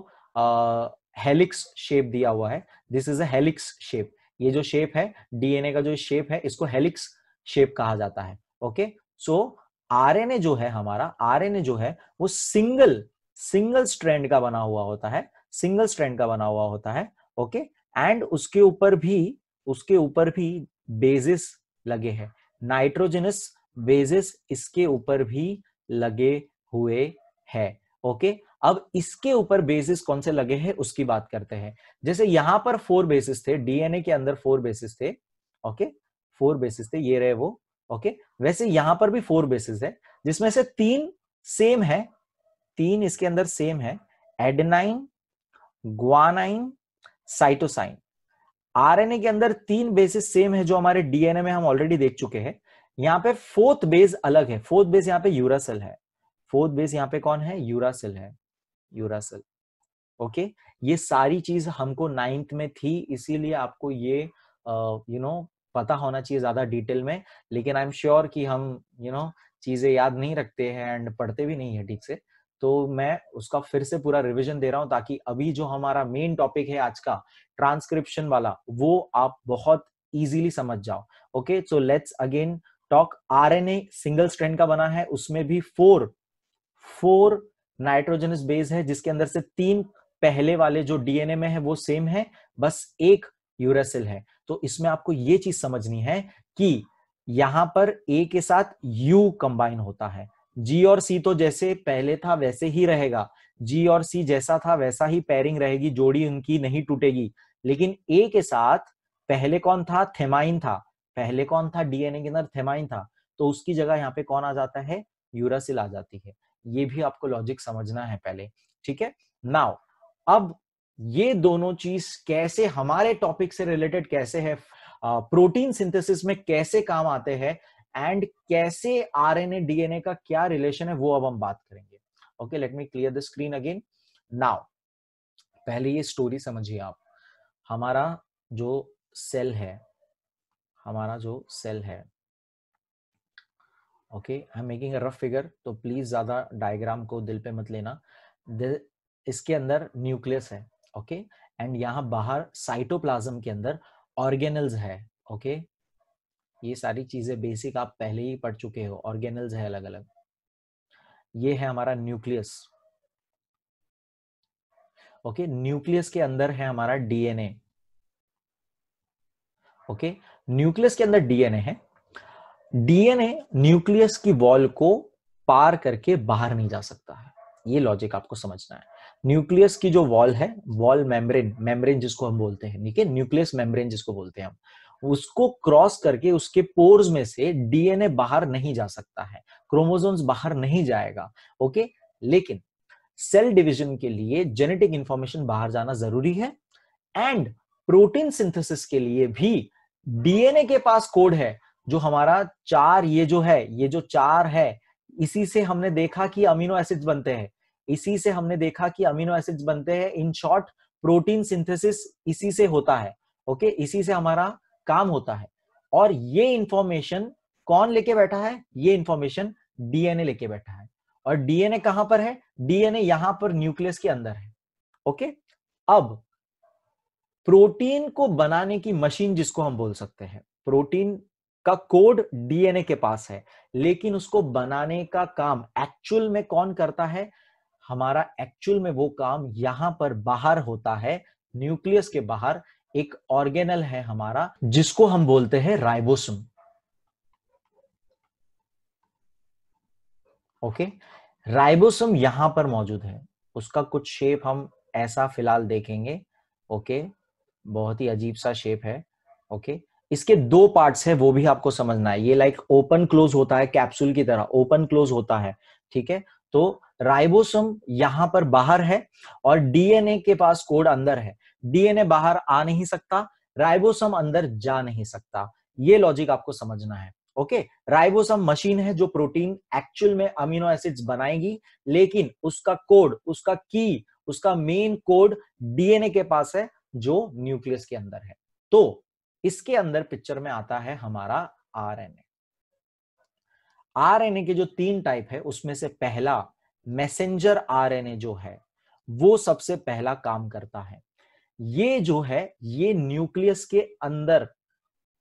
हेलिक्स शेप दिया हुआ है this is helix helix shape ये जो शेप है डीएनए का जो शेप है इसको हेलिक्स शेप कहा जाता है ओके सो so, आरएनए जो है हमारा आरएनए जो है वो सिंगल सिंगल स्ट्रैंड का बना हुआ होता है सिंगल स्ट्रैंड का बना हुआ होता है ओके एंड उसके ऊपर भी उसके ऊपर भी बेसिस लगे हैं नाइट्रोजनस बेसिस इसके ऊपर भी लगे हुए है ओके अब इसके ऊपर बेसिस कौन से लगे हैं उसकी बात करते हैं जैसे यहां पर फोर बेसिस थे डीएनए के अंदर फोर बेसिस थे ओके फोर बेसिस थे ये रहे वो ओके वैसे यहां पर भी फोर बेसिस है जिसमें से तीन सेम है तीन इसके अंदर सेम है एडनाइन ग्वानाइन साइटोसाइन आरएनए के अंदर तीन बेसिस सेम है जो हमारे डीएनए में हम ऑलरेडी देख चुके हैं यहाँ पे फोर्थ बेस अलग है फोर्थ बेस यहाँ पे यूरासल है फोर्थ बेस यहाँ पे कौन है यूरासल है यूरासल ओके ये सारी चीज हमको नाइन्थ में थी इसीलिए आपको ये यू नो पता होना चाहिए ज्यादा डिटेल में लेकिन आई एम श्योर कि हम यू you नो know, चीजें याद नहीं रखते हैं एंड पढ़ते भी नहीं है ठीक से तो मैं उसका फिर से पूरा रिविजन दे रहा हूँ ताकि अभी जो हमारा मेन टॉपिक है आज का ट्रांसक्रिप्शन वाला वो आप बहुत इजीली समझ जाओ okay so let's again talk R single strand का बना है उसमें भी फोर फोर नाइट्रोजनस बेस है जिसके अंदर से तीन पहले वाले जो डीएनए में है वो सेम है बस एक यूरासिल है तो इसमें आपको ये चीज समझनी है कि यहां पर ए के साथ यू कंबाइन होता है जी और सी तो जैसे पहले था वैसे ही रहेगा जी और सी जैसा था वैसा ही पेयरिंग रहेगी जोड़ी उनकी नहीं टूटेगी लेकिन ए के साथ पहले कौन था थेमाइन था पहले कौन था डीएनए के अंदर थेमाइन था तो उसकी जगह यहाँ पे कौन आ जाता है यूरासिल आ जाती है ये भी आपको लॉजिक समझना है पहले ठीक है नाउ अब ये दोनों चीज कैसे हमारे टॉपिक से रिलेटेड कैसे है प्रोटीन सिंथेसिस में कैसे काम आते हैं एंड कैसे आरएनए डीएनए का क्या रिलेशन है वो अब हम बात करेंगे okay let me clear the screen again now पहले ये स्टोरी समझिए आप हमारा जो सेल है हमारा जो सेल है okay I am making rough figure तो प्लीज ज्यादा डायग्राम को दिल पे मत लेना इसके अंदर न्यूक्लियस है ओके एंड यहाँ बाहर साइटोप्लाज्म के अंदर ऑर्गेनल्स है ओके okay? ये सारी चीजें बेसिक आप पहले ही पढ़ चुके हो ऑर्गेनल्स है अलग अलग ये है हमारा न्यूक्लियस ओके okay? न्यूक्लियस के अंदर है हमारा डीएनए ओके न्यूक्लियस के अंदर डीएनए है डीएनए न्यूक्लियस की वॉल को पार करके बाहर नहीं जा सकता है ये लॉजिक आपको समझना है न्यूक्लियस की जो वॉल है वॉल मेम्ब्रेन मेम्ब्रेन जिसको हम बोलते हैं ठीक है न्यूक्लियस मेम्ब्रेन जिसको बोलते हैं हम उसको क्रॉस करके उसके पोर्स में से डीएनए बाहर नहीं जा सकता है क्रोमोजोम्स बाहर नहीं जाएगा ओके लेकिन सेल डिवीजन के लिए जेनेटिक इंफॉर्मेशन बाहर जाना जरूरी है एंड प्रोटीन सिंथेसिस के लिए भी डीएनए के पास कोड है जो हमारा चार ये जो है ये जो चार है इसी से हमने देखा कि अमीनो एसिड्स बनते हैं इसी से हमने देखा कि अमीनो एसिड्स बनते हैं इन शॉर्ट प्रोटीन सिंथेसिस इसी से होता है ओके okay? इसी से हमारा काम होता है और ये इंफॉर्मेशन कौन लेके बैठा है ये इंफॉर्मेशन डीएनए लेके बैठा है और डीएनए कहां पर है डीएनए यहां पर न्यूक्लियस के अंदर है ओके okay? अब प्रोटीन को बनाने की मशीन जिसको हम बोल सकते हैं प्रोटीन का कोड डीएनए के पास है लेकिन उसको बनाने का काम एक्चुअल में कौन करता है हमारा एक्चुअल में वो काम यहाँ पर बाहर होता है न्यूक्लियस के बाहर एक ऑर्गेनल है हमारा जिसको हम बोलते हैं राइबोसोम ओके राइबोसोम यहां पर मौजूद है उसका कुछ शेप हम ऐसा फिलहाल देखेंगे ओके बहुत ही अजीब सा शेप है ओके इसके दो पार्ट्स है वो भी आपको समझना है ये लाइक ओपन क्लोज होता है कैप्सूल की तरह ओपन क्लोज होता है ठीक है तो राइबोसोम यहां पर बाहर है और डीएनए के पास कोड अंदर है डीएनए बाहर आ नहीं सकता राइबोसोम अंदर जा नहीं सकता ये लॉजिक आपको समझना है ओके राइबोसोम मशीन है जो प्रोटीन एक्चुअल में अमीनो एसिड्स बनाएगी लेकिन उसका कोड उसका की उसका मेन कोड डीएनए के पास है जो न्यूक्लियस के अंदर है तो इसके अंदर पिक्चर में आता है हमारा आरएनए आरएनए के जो तीन टाइप है उसमें से पहला मैसेंजर आरएनए जो है वो सबसे पहला काम करता है ये जो है ये न्यूक्लियस के अंदर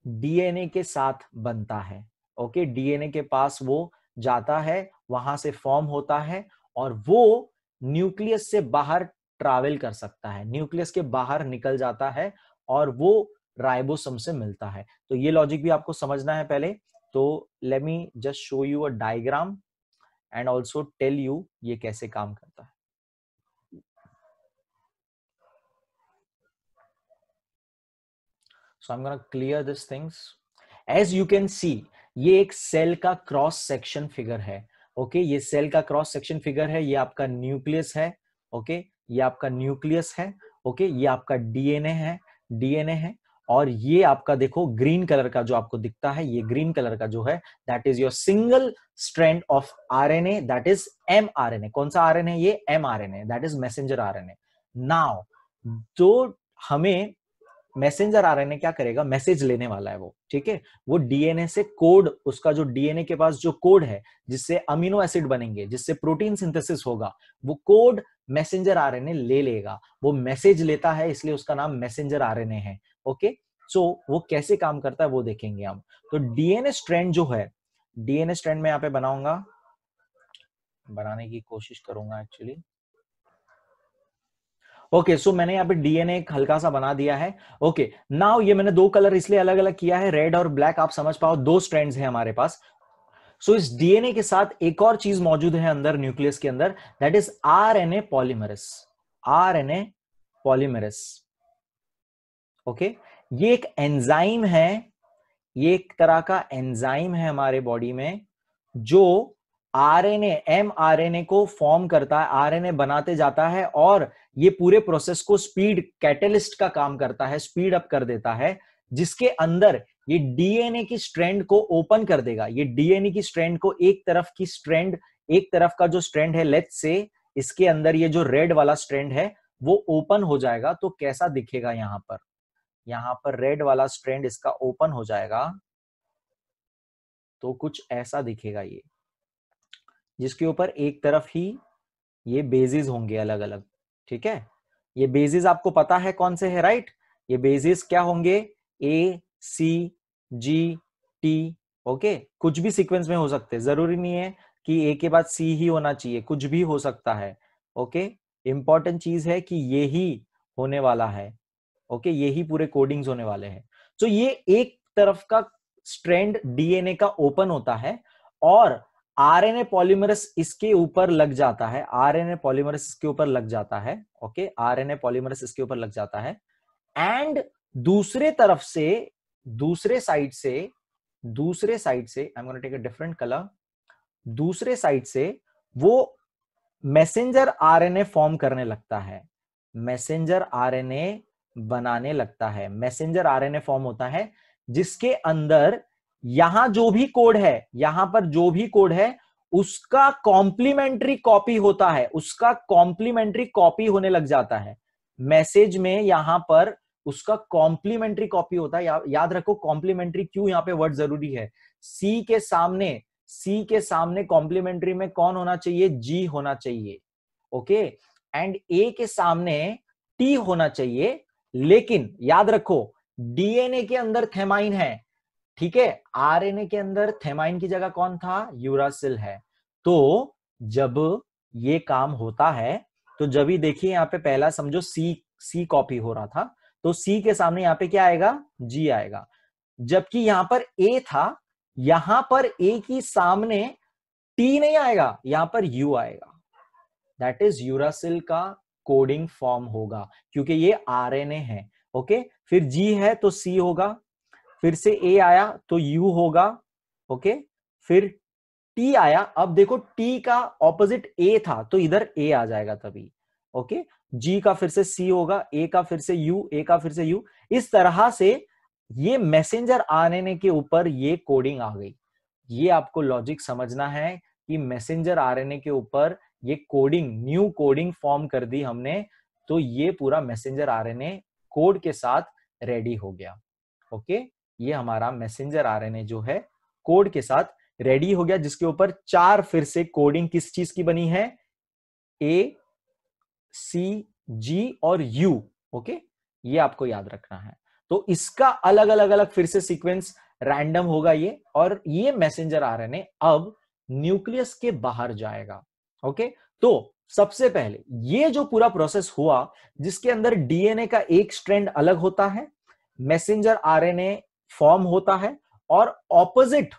डीएनए के साथ बनता है ओके डीएनए के पास वो जाता है वहां से फॉर्म होता है और वो न्यूक्लियस से बाहर ट्रैवल कर सकता है न्यूक्लियस के बाहर निकल जाता है और वो राइबोसम से मिलता है तो ये लॉजिक भी आपको समझना है पहले तो let me just show you a diagram and also tell you ये कैसे काम करता है सो आई going to clear these things as you ये एक सेल का क्रॉस सेक्शन फिगर है ओके okay? ये सेल का क्रॉस सेक्शन फिगर है ये आपका न्यूक्लियस है ओके okay? ये आपका न्यूक्लियस है ओके okay? ये आपका डीएनए है डीएनए है और ये आपका देखो ग्रीन कलर का जो आपको दिखता है ये ग्रीन कलर का जो है that is your single strand of RNA that is A कौन सा आरएनए ये mRNA that is messenger RNA now जो हमें एन ए क्या करेगा मैसेज लेने वाला है वो ठीक है वो डीएनए से कोड उसका जो डीएनए के पास जो कोड है जिससे अमीनो एसिड बनेंगे जिससे प्रोटीन सिंथेसिस होगा वो कोड मैसेंजर आरएनए ले लेगा वो मैसेज लेता है इसलिए उसका नाम मैसेजर आरएनए है ओके सो so, वो कैसे काम करता है वो देखेंगे हम तो डीएनए ट्रेंड जो है डीएनए ट्रेंड में यहाँ पे बनाऊंगा बनाने की कोशिश करूंगा एक्चुअली ओके सो मैंने यहाँ पे डीएनए एक हल्का सा बना दिया है ओके okay, नाउ ये मैंने दो कलर इसलिए अलग अलग किया है रेड और ब्लैक आप समझ पाओ दो स्ट्रेंड्स हैं हमारे पास सो so, इस डीएनए के साथ एक और चीज मौजूद है अंदर न्यूक्लियस के अंदर that is R N A polymerase R N A polymerase okay ये एक एंजाइम है ये एक तरह का एंजाइम है हमारे बॉडी में जो आरएनए एमआरएनए को फॉर्म करता है आरएनए बनाते जाता है और ये पूरे प्रोसेस को स्पीड कैटलिस्ट का काम करता है स्पीड अप कर देता है जिसके अंदर ये डीएनए की स्ट्रैंड को ओपन कर देगा ये डीएनए की स्ट्रैंड को एक तरफ की स्ट्रैंड एक तरफ का जो स्ट्रैंड है लेट से इसके अंदर ये जो रेड वाला स्ट्रैंड है वो ओपन हो जाएगा तो कैसा दिखेगा यहां पर यहां पर रेड वाला स्ट्रेंड इसका ओपन हो जाएगा तो कुछ ऐसा दिखेगा ये जिसके ऊपर एक तरफ ही ये बेजिस होंगे अलग अलग ठीक है ये बेजिस आपको पता है कौन से है राइट ये बेजिस क्या होंगे ए सी जी टी ओके कुछ भी सीक्वेंस में हो सकते हैं जरूरी नहीं है कि ए के बाद सी ही होना चाहिए कुछ भी हो सकता है ओके इंपॉर्टेंट चीज है कि ये ही होने वाला है ओके okay, यही पूरे कोडिंग्स होने वाले हैं तो ये एक तरफ का स्ट्रेंड डीएनए का ओपन होता है और आरएनए पॉलीमरस इसके ऊपर लग जाता है आरएनए पॉलीमरस इसके ऊपर लग जाता है ओके आरएनए पॉलीमरस इसके ऊपर लग जाता है एंड दूसरे तरफ से दूसरे साइड से दूसरे साइड से I am take a different colour दूसरे साइड से वो मैसेंजर आरएनए फॉर्म करने लगता है मैसेंजर आरएनए बनाने लगता है मैसेंजर आरएनए फॉर्म होता है जिसके अंदर यहां जो भी कोड है यहां पर जो भी कोड है उसका कॉम्प्लीमेंट्री कॉपी होता है उसका कॉम्प्लीमेंट्री कॉपी होने लग जाता है मैसेज में यहां पर उसका कॉम्प्लीमेंट्री कॉपी होता है या, याद रखो कॉम्प्लीमेंट्री क्यों यहाँ पे वर्ड जरूरी है सी के सामने सी के सामने कॉम्प्लीमेंट्री में कौन होना चाहिए जी होना चाहिए ओके एंड ए के सामने टी होना चाहिए लेकिन याद रखो डीएनए के अंदर थेमाइन है ठीक है आरएनए के अंदर थेमाइन की जगह कौन था यूरासिल है तो जब ये काम होता है तो जब ही देखिए यहाँ पे पहला समझो सी सी कॉपी हो रहा था तो सी के सामने यहाँ पे क्या आएगा जी आएगा जबकि यहां पर ए था यहां पर ए की सामने टी नहीं आएगा यहां पर यू आएगा दैट इज यूरासिल का कोडिंग फॉर्म होगा क्योंकि ये आर एन ए है ओके फिर जी है तो सी होगा फिर से ए आया तो यू होगा ओके फिर टी आया अब देखो टी का ऑपोजिट ए था तो इधर ए आ जाएगा तभी ओके जी का फिर से सी होगा ए का फिर से यू ए का फिर से यू इस तरह से ये मैसेंजर आरएनए के ऊपर ये कोडिंग आ गई ये आपको लॉजिक समझना है कि मैसेंजर आरएनए के ऊपर ये कोडिंग न्यू कोडिंग फॉर्म कर दी हमने तो ये पूरा मैसेंजर आरएनए कोड के साथ रेडी हो गया ओके ये हमारा मैसेंजर आरएनए जो है कोड के साथ रेडी हो गया जिसके ऊपर चार फिर से कोडिंग किस चीज की बनी है ए सी जी और यू ओके ये आपको याद रखना है तो इसका अलग अलग अलग फिर से सीक्वेंस रैंडम होगा ये और ये मैसेंजर आरएनए अब न्यूक्लियस के बाहर जाएगा ओके तो सबसे पहले ये जो पूरा प्रोसेस हुआ जिसके अंदर डीएनए का एक स्ट्रैंड अलग होता है मैसेंजर आरएनए फॉर्म होता है और ऑपोजिट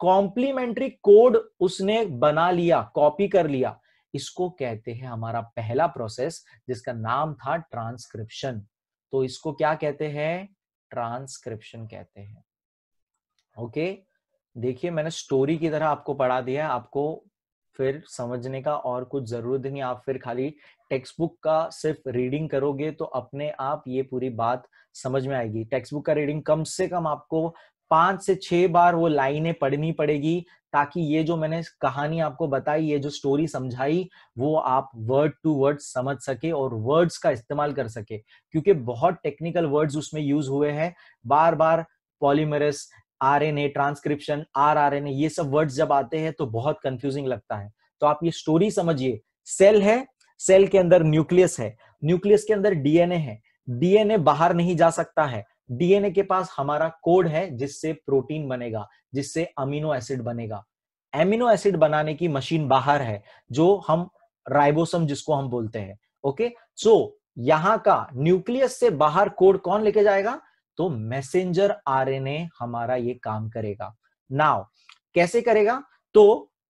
कॉम्प्लीमेंट्री कोड उसने बना लिया कॉपी कर लिया इसको कहते हैं हमारा पहला प्रोसेस जिसका नाम था ट्रांसक्रिप्शन तो इसको क्या कहते हैं ट्रांसक्रिप्शन कहते हैं ओके देखिए मैंने स्टोरी की तरह आपको पढ़ा दिया आपको फिर समझने का और कुछ जरूरत नहीं आप फिर खाली टेक्स्ट बुक का सिर्फ रीडिंग करोगे तो अपने आप ये पूरी बात समझ में आएगी टेक्स्ट बुक का रीडिंग कम से कम आपको पांच से छह बार वो लाइनें पढ़नी पड़ेगी ताकि ये जो मैंने कहानी आपको बताई ये जो स्टोरी समझाई वो आप वर्ड टू वर्ड समझ सके और वर्ड्स का इस्तेमाल कर सके क्योंकि बहुत टेक्निकल वर्ड्स उसमें यूज हुए हैं बार बार polymerase R N A transcription R R N A ये सब वर्ड्स जब आते हैं तो बहुत कंफ्यूजिंग लगता है तो आप ये स्टोरी समझिए सेल है सेल के अंदर न्यूक्लियस है न्यूक्लियस के अंदर डीएनए है डीएनए बाहर नहीं जा सकता है डीएनए के पास हमारा कोड है जिससे प्रोटीन बनेगा जिससे अमीनो एसिड बनेगा एमिनो एसिड बनाने की मशीन बाहर है जो हम राइबोसम जिसको हम बोलते हैं ओके सो so, यहां का न्यूक्लियस से बाहर कोड कौन लेके जाएगा तो मैसेंजर आर हमारा ये काम करेगा नाउ कैसे करेगा तो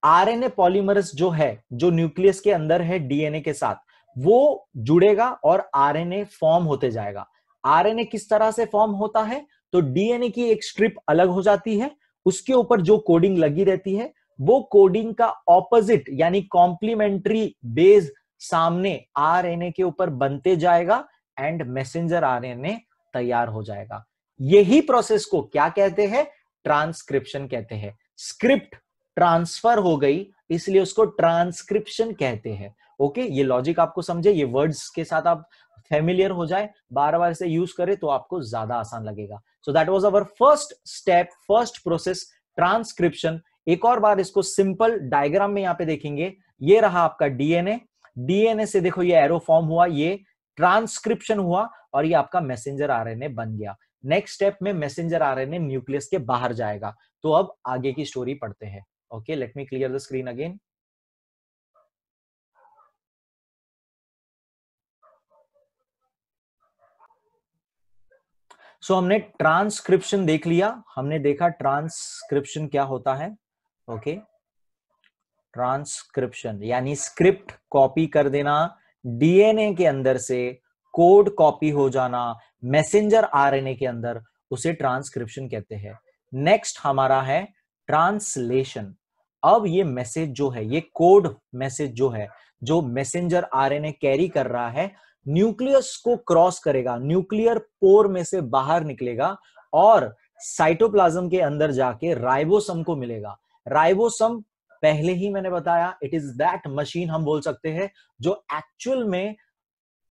आरएनए पॉलीमर्स जो है जो न्यूक्लियस के अंदर है डीएनए के साथ वो जुड़ेगा और आरएनए फॉर्म होते जाएगा आरएनए किस तरह से फॉर्म होता है तो डीएनए की एक स्ट्रिप अलग हो जाती है उसके ऊपर जो कोडिंग लगी रहती है वो कोडिंग का ऑपोजिट यानी कॉम्प्लीमेंट्री बेस सामने आरएनए के ऊपर बनते जाएगा एंड मैसेंजर आरएनए तैयार हो जाएगा यही प्रोसेस को क्या कहते हैं ट्रांसक्रिप्शन कहते हैं स्क्रिप्ट ट्रांसफर हो गई इसलिए उसको ट्रांसक्रिप्शन कहते हैं ओके ये लॉजिक आपको समझे ये वर्ड्स के साथ आप फेमिलियर हो जाए बार बार से यूज करें तो आपको ज्यादा आसान लगेगा so that was our first step first process transcription एक और बार इसको सिंपल डायग्राम में यहां पे देखेंगे ये रहा आपका डीएनए डीएनए से देखो ये एरो फॉर्म हुआ ये ट्रांसक्रिप्शन हुआ और ये आपका मैसेंजर आरएनए बन गया नेक्स्ट स्टेप में मैसेंजर आरएनए न्यूक्लियस के बाहर जाएगा तो अब आगे की स्टोरी पढ़ते हैं okay let me clear the screen again so हमने ट्रांसक्रिप्शन देख लिया हमने देखा ट्रांसक्रिप्शन क्या होता है ओके ट्रांसक्रिप्शन यानी स्क्रिप्ट कॉपी कर देना डीएनए के अंदर से कोड कॉपी हो जाना मैसेंजर ए के अंदर उसे ट्रांसक्रिप्शन कहते हैं नेक्स्ट हमारा है ट्रांसलेशन अब ये मैसेज जो है ये कोड मैसेज जो है जो मैसेंजर ए कैरी कर रहा है न्यूक्लियस को क्रॉस करेगा न्यूक्लियर पोर में से बाहर निकलेगा और साइटोप्लाज्म के अंदर जाके राइबोसम को मिलेगा राइबोसम पहले ही मैंने बताया इट इज दैट मशीन हम बोल सकते हैं जो एक्चुअल में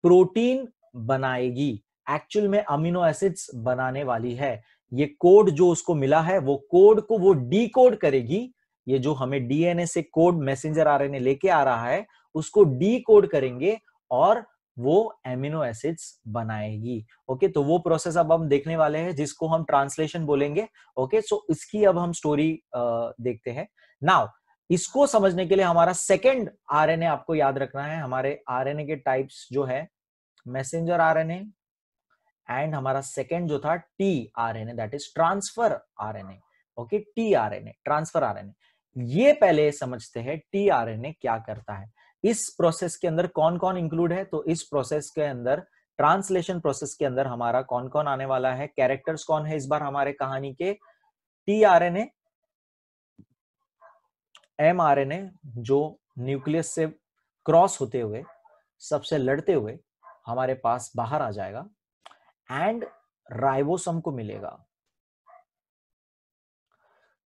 प्रोटीन बनाएगी एक्चुअल में अमीनो एसिड्स बनाने वाली है ये कोड जो उसको मिला है वो कोड को वो डी करेगी ये जो हमें डीएनए से कोड मैसेंजर आर लेके आ रहा है उसको डी करेंगे और वो एमिनो एसिड्स बनाएगी ओके तो वो प्रोसेस अब हम देखने वाले हैं जिसको हम ट्रांसलेशन बोलेंगे ओके सो इसकी अब हम स्टोरी देखते हैं नाउ इसको समझने के लिए हमारा सेकेंड आर आपको याद रखना है हमारे आर के टाइप्स जो है मैसेंजर आर एंड हमारा सेकेंड जो था T R N A that is transfer R N A K okay T R N A transfer R N A ये पहले समझते हैं टी आर एन ए क्या करता है इस प्रोसेस के अंदर कौन कौन इंक्लूड है तो इस प्रोसेस के अंदर ट्रांसलेशन प्रोसेस के अंदर हमारा कौन कौन आने वाला है कैरेक्टर्स कौन है इस बार हमारे कहानी के T R N A mRNA जो न्यूक्लियस से क्रॉस होते हुए सबसे लड़ते हुए हमारे पास बाहर आ जाएगा एंड राइबोसम को मिलेगा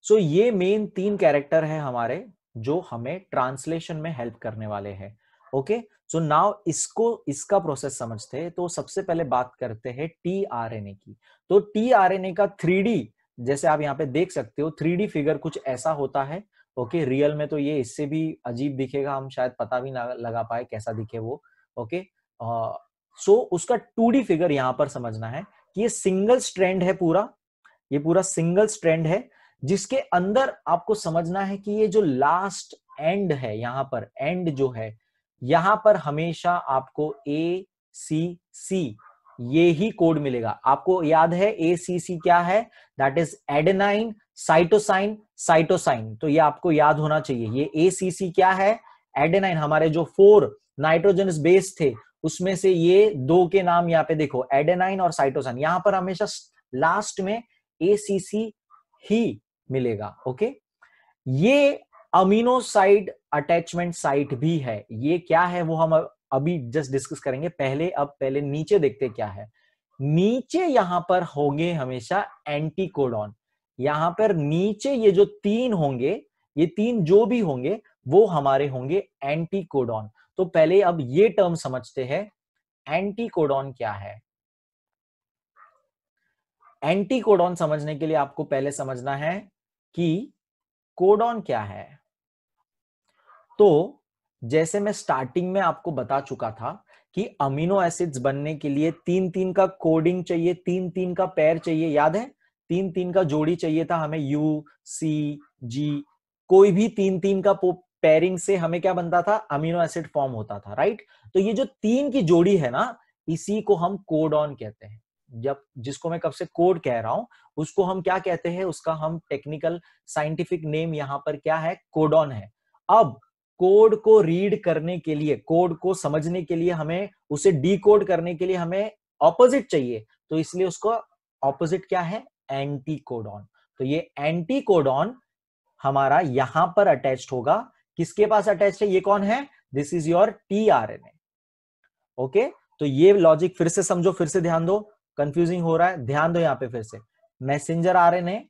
सो so, ये मेन तीन कैरेक्टर है हमारे जो हमें ट्रांसलेशन में हेल्प करने वाले हैं ओके सो नाउ इसको इसका प्रोसेस समझते हैं तो सबसे पहले बात करते हैं टी आर एन ए की तो टी आर एन ए का थ्री जैसे आप यहाँ पे देख सकते हो थ्री फिगर कुछ ऐसा होता है ओके okay, रियल में तो ये इससे भी अजीब दिखेगा हम शायद पता भी ना लगा पाए कैसा दिखे वो okay okay? So uh, so, उसका टू फिगर यहां पर समझना है कि ये सिंगल स्ट्रेंड है पूरा ये पूरा सिंगल स्ट्रेंड है जिसके अंदर आपको समझना है कि ये जो लास्ट एंड है यहां पर एंड जो है यहां पर हमेशा आपको ए सी सी ये ही कोड मिलेगा आपको याद है ए सी सी क्या है that is adenine cytosine cytosine तो ये आपको याद होना चाहिए ये एसीसी क्या है एडेनाइन हमारे जो फोर नाइट्रोजन बेस थे उसमें से ये दो के नाम यहाँ पे देखो एडेनाइन और साइटोसाइन यहां पर हमेशा लास्ट में सी ही मिलेगा ओके ये अमीनोसाइड अटैचमेंट साइट भी है ये क्या है वो हम अभी जस्ट डिस्कस करेंगे पहले अब पहले नीचे देखते क्या है नीचे यहां पर होंगे हमेशा एंटीकोडॉन यहां पर नीचे ये जो तीन होंगे ये तीन जो भी होंगे वो हमारे होंगे एंटीकोडॉन तो पहले अब ये टर्म समझते हैं एंटीकोडॉन क्या है एंटीकोडॉन समझने के लिए आपको पहले समझना है कि कोडॉन क्या है तो जैसे मैं स्टार्टिंग में आपको बता चुका था कि अमीनो एसिड्स बनने के लिए तीन तीन का कोडिंग चाहिए तीन तीन का पैर चाहिए याद है तीन तीन का जोड़ी चाहिए था हमें यू सी जी कोई भी तीन तीन का पेरिंग से हमें क्या बनता था अमीनो एसिड फॉर्म होता था राइट तो ये जो तीन की जोड़ी है ना इसी को हम कोडॉन कहते हैं जब जिसको मैं कब से कोड कह रहा हूं उसको हम क्या कहते हैं उसका हम टेक्निकल साइंटिफिक नेम यहां पर क्या है कोडॉन है अब कोड को रीड करने के लिए कोड को समझने के लिए हमें उसे डी करने के लिए हमें ऑपोजिट चाहिए तो इसलिए उसको ऑपोजिट क्या है एंटीकोडॉन तो ये एंटीकोडॉन हमारा यहां पर अटैच्ड होगा किसके पास अटैच है ये कौन है this is your T R N A okay तो ये लॉजिक फिर से समझो फिर से ध्यान दो कंफ्यूजिंग हो रहा है ध्यान दो यहां पे फिर से messenger R N A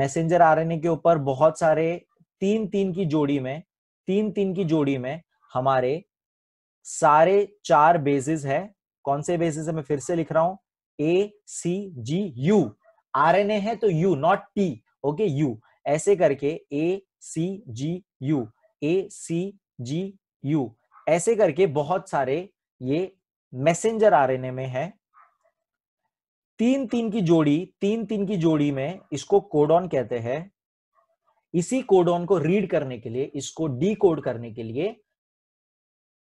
messenger R N A के ऊपर बहुत सारे तीन तीन की जोड़ी में तीन तीन की जोड़ी में हमारे सारे चार बेसिस है कौन से बेसिस है मैं फिर से लिख रहा हूं ए सी जी यू आरएनए है तो U not T okay U ऐसे करके ए C ji you A C ji you ऐसे करके बहुत सारे ये मैसेंजर आरएनए में है तीन तीन की जोड़ी तीन तीन की जोड़ी में इसको कोडॉन कहते हैं इसी कोडॉन को रीड करने के लिए इसको डी कोड करने के लिए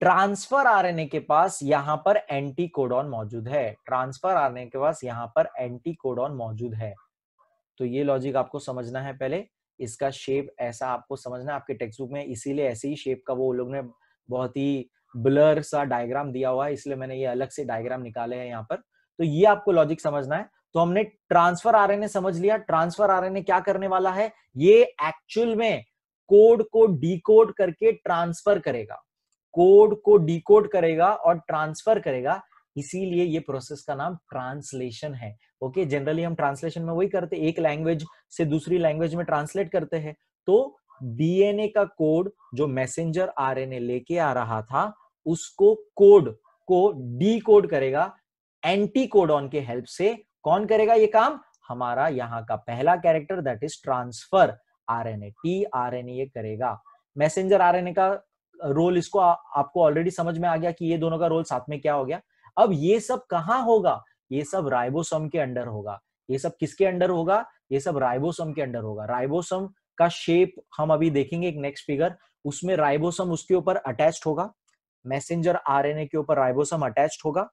ट्रांसफर आरएनए के पास यहां पर एंटी कोडॉन मौजूद है ट्रांसफर आरएनए के पास यहां पर एंटी कोडॉन मौजूद है तो ये लॉजिक आपको समझना है पहले इसका शेप ऐसा आपको समझना आपके टेक्स्ट बुक में इसीलिए ऐसे ही शेप का वो लोग ने बहुत ही ब्लर सा डायग्राम दिया हुआ है इसलिए मैंने ये अलग से डायग्राम निकाले हैं यहाँ पर तो ये आपको लॉजिक समझना है तो हमने ट्रांसफर ए समझ लिया ट्रांसफर ए क्या करने वाला है ये एक्चुअल में कोड को कोड करके ट्रांसफर करेगा कोड को डिकोड करेगा और ट्रांसफर करेगा इसीलिए ये प्रोसेस का नाम ट्रांसलेशन है ओके okay? जनरली हम ट्रांसलेशन में वही करते एक लैंग्वेज से दूसरी लैंग्वेज में ट्रांसलेट करते हैं तो डीएनए का कोड जो मैसेंजर आरएनए लेके आ रहा था उसको कोड को डी कोड करेगा एंटी कोडॉन के हेल्प से कौन करेगा ये काम हमारा यहाँ का पहला character that is transfer RNA T RNA A करेगा मैसेंजर आरएनए का रोल इसको आ, आपको ऑलरेडी समझ में आ गया कि ये दोनों का रोल साथ में क्या हो गया अब ये सब कहाँ होगा ये सब राइबोसोम के अंडर होगा ये सब किसके अंडर होगा ये सब राइबोसोम के अंडर होगा राइबोसोम का शेप हम अभी देखेंगे एक नेक्स्ट फिगर उसमें राइबोसम उसके ऊपर अटैच्ड होगा मैसेंजर आरएनए के ऊपर राइबोसम अटैच्ड होगा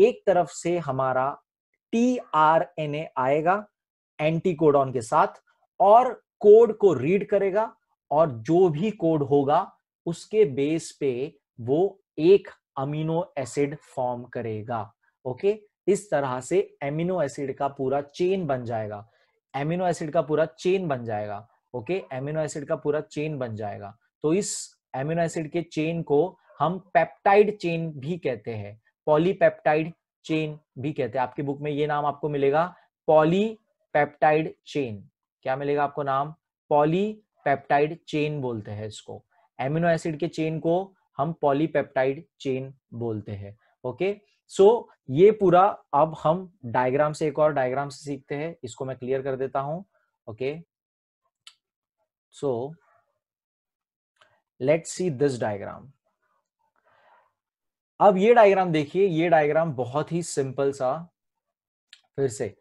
एक तरफ से हमारा टी आर एन ए आएगा एंटीकोडॉन के साथ और कोड को रीड करेगा और जो भी कोड होगा उसके बेस पे वो एक अमीनो एसिड फॉर्म करेगा ओके इस तरह से एमिनो एसिड का पूरा चेन बन जाएगा एमिनो एसिड का पूरा चेन बन जाएगा ओके एमिनो एसिड का पूरा चेन बन जाएगा तो इस एमिनो एसिड के चेन को हम पेप्टाइड चेन भी कहते हैं पॉलीपेप्टाइड चेन भी कहते हैं आपके बुक में ये नाम आपको मिलेगा पॉलीपेप्टाइड चेन क्या मिलेगा आपको नाम पॉलीपेप्टाइड चेन बोलते हैं इसको एमिनो एसिड के चेन को हम पॉलीपेप्टाइड चेन बोलते हैं ओके सो ये पूरा अब हम डायग्राम से एक और डायग्राम से सीखते हैं इसको मैं क्लियर कर देता हूं okay so let see this diagram अब ये डायग्राम देखिए ये डायग्राम बहुत ही सिंपल सा फिर से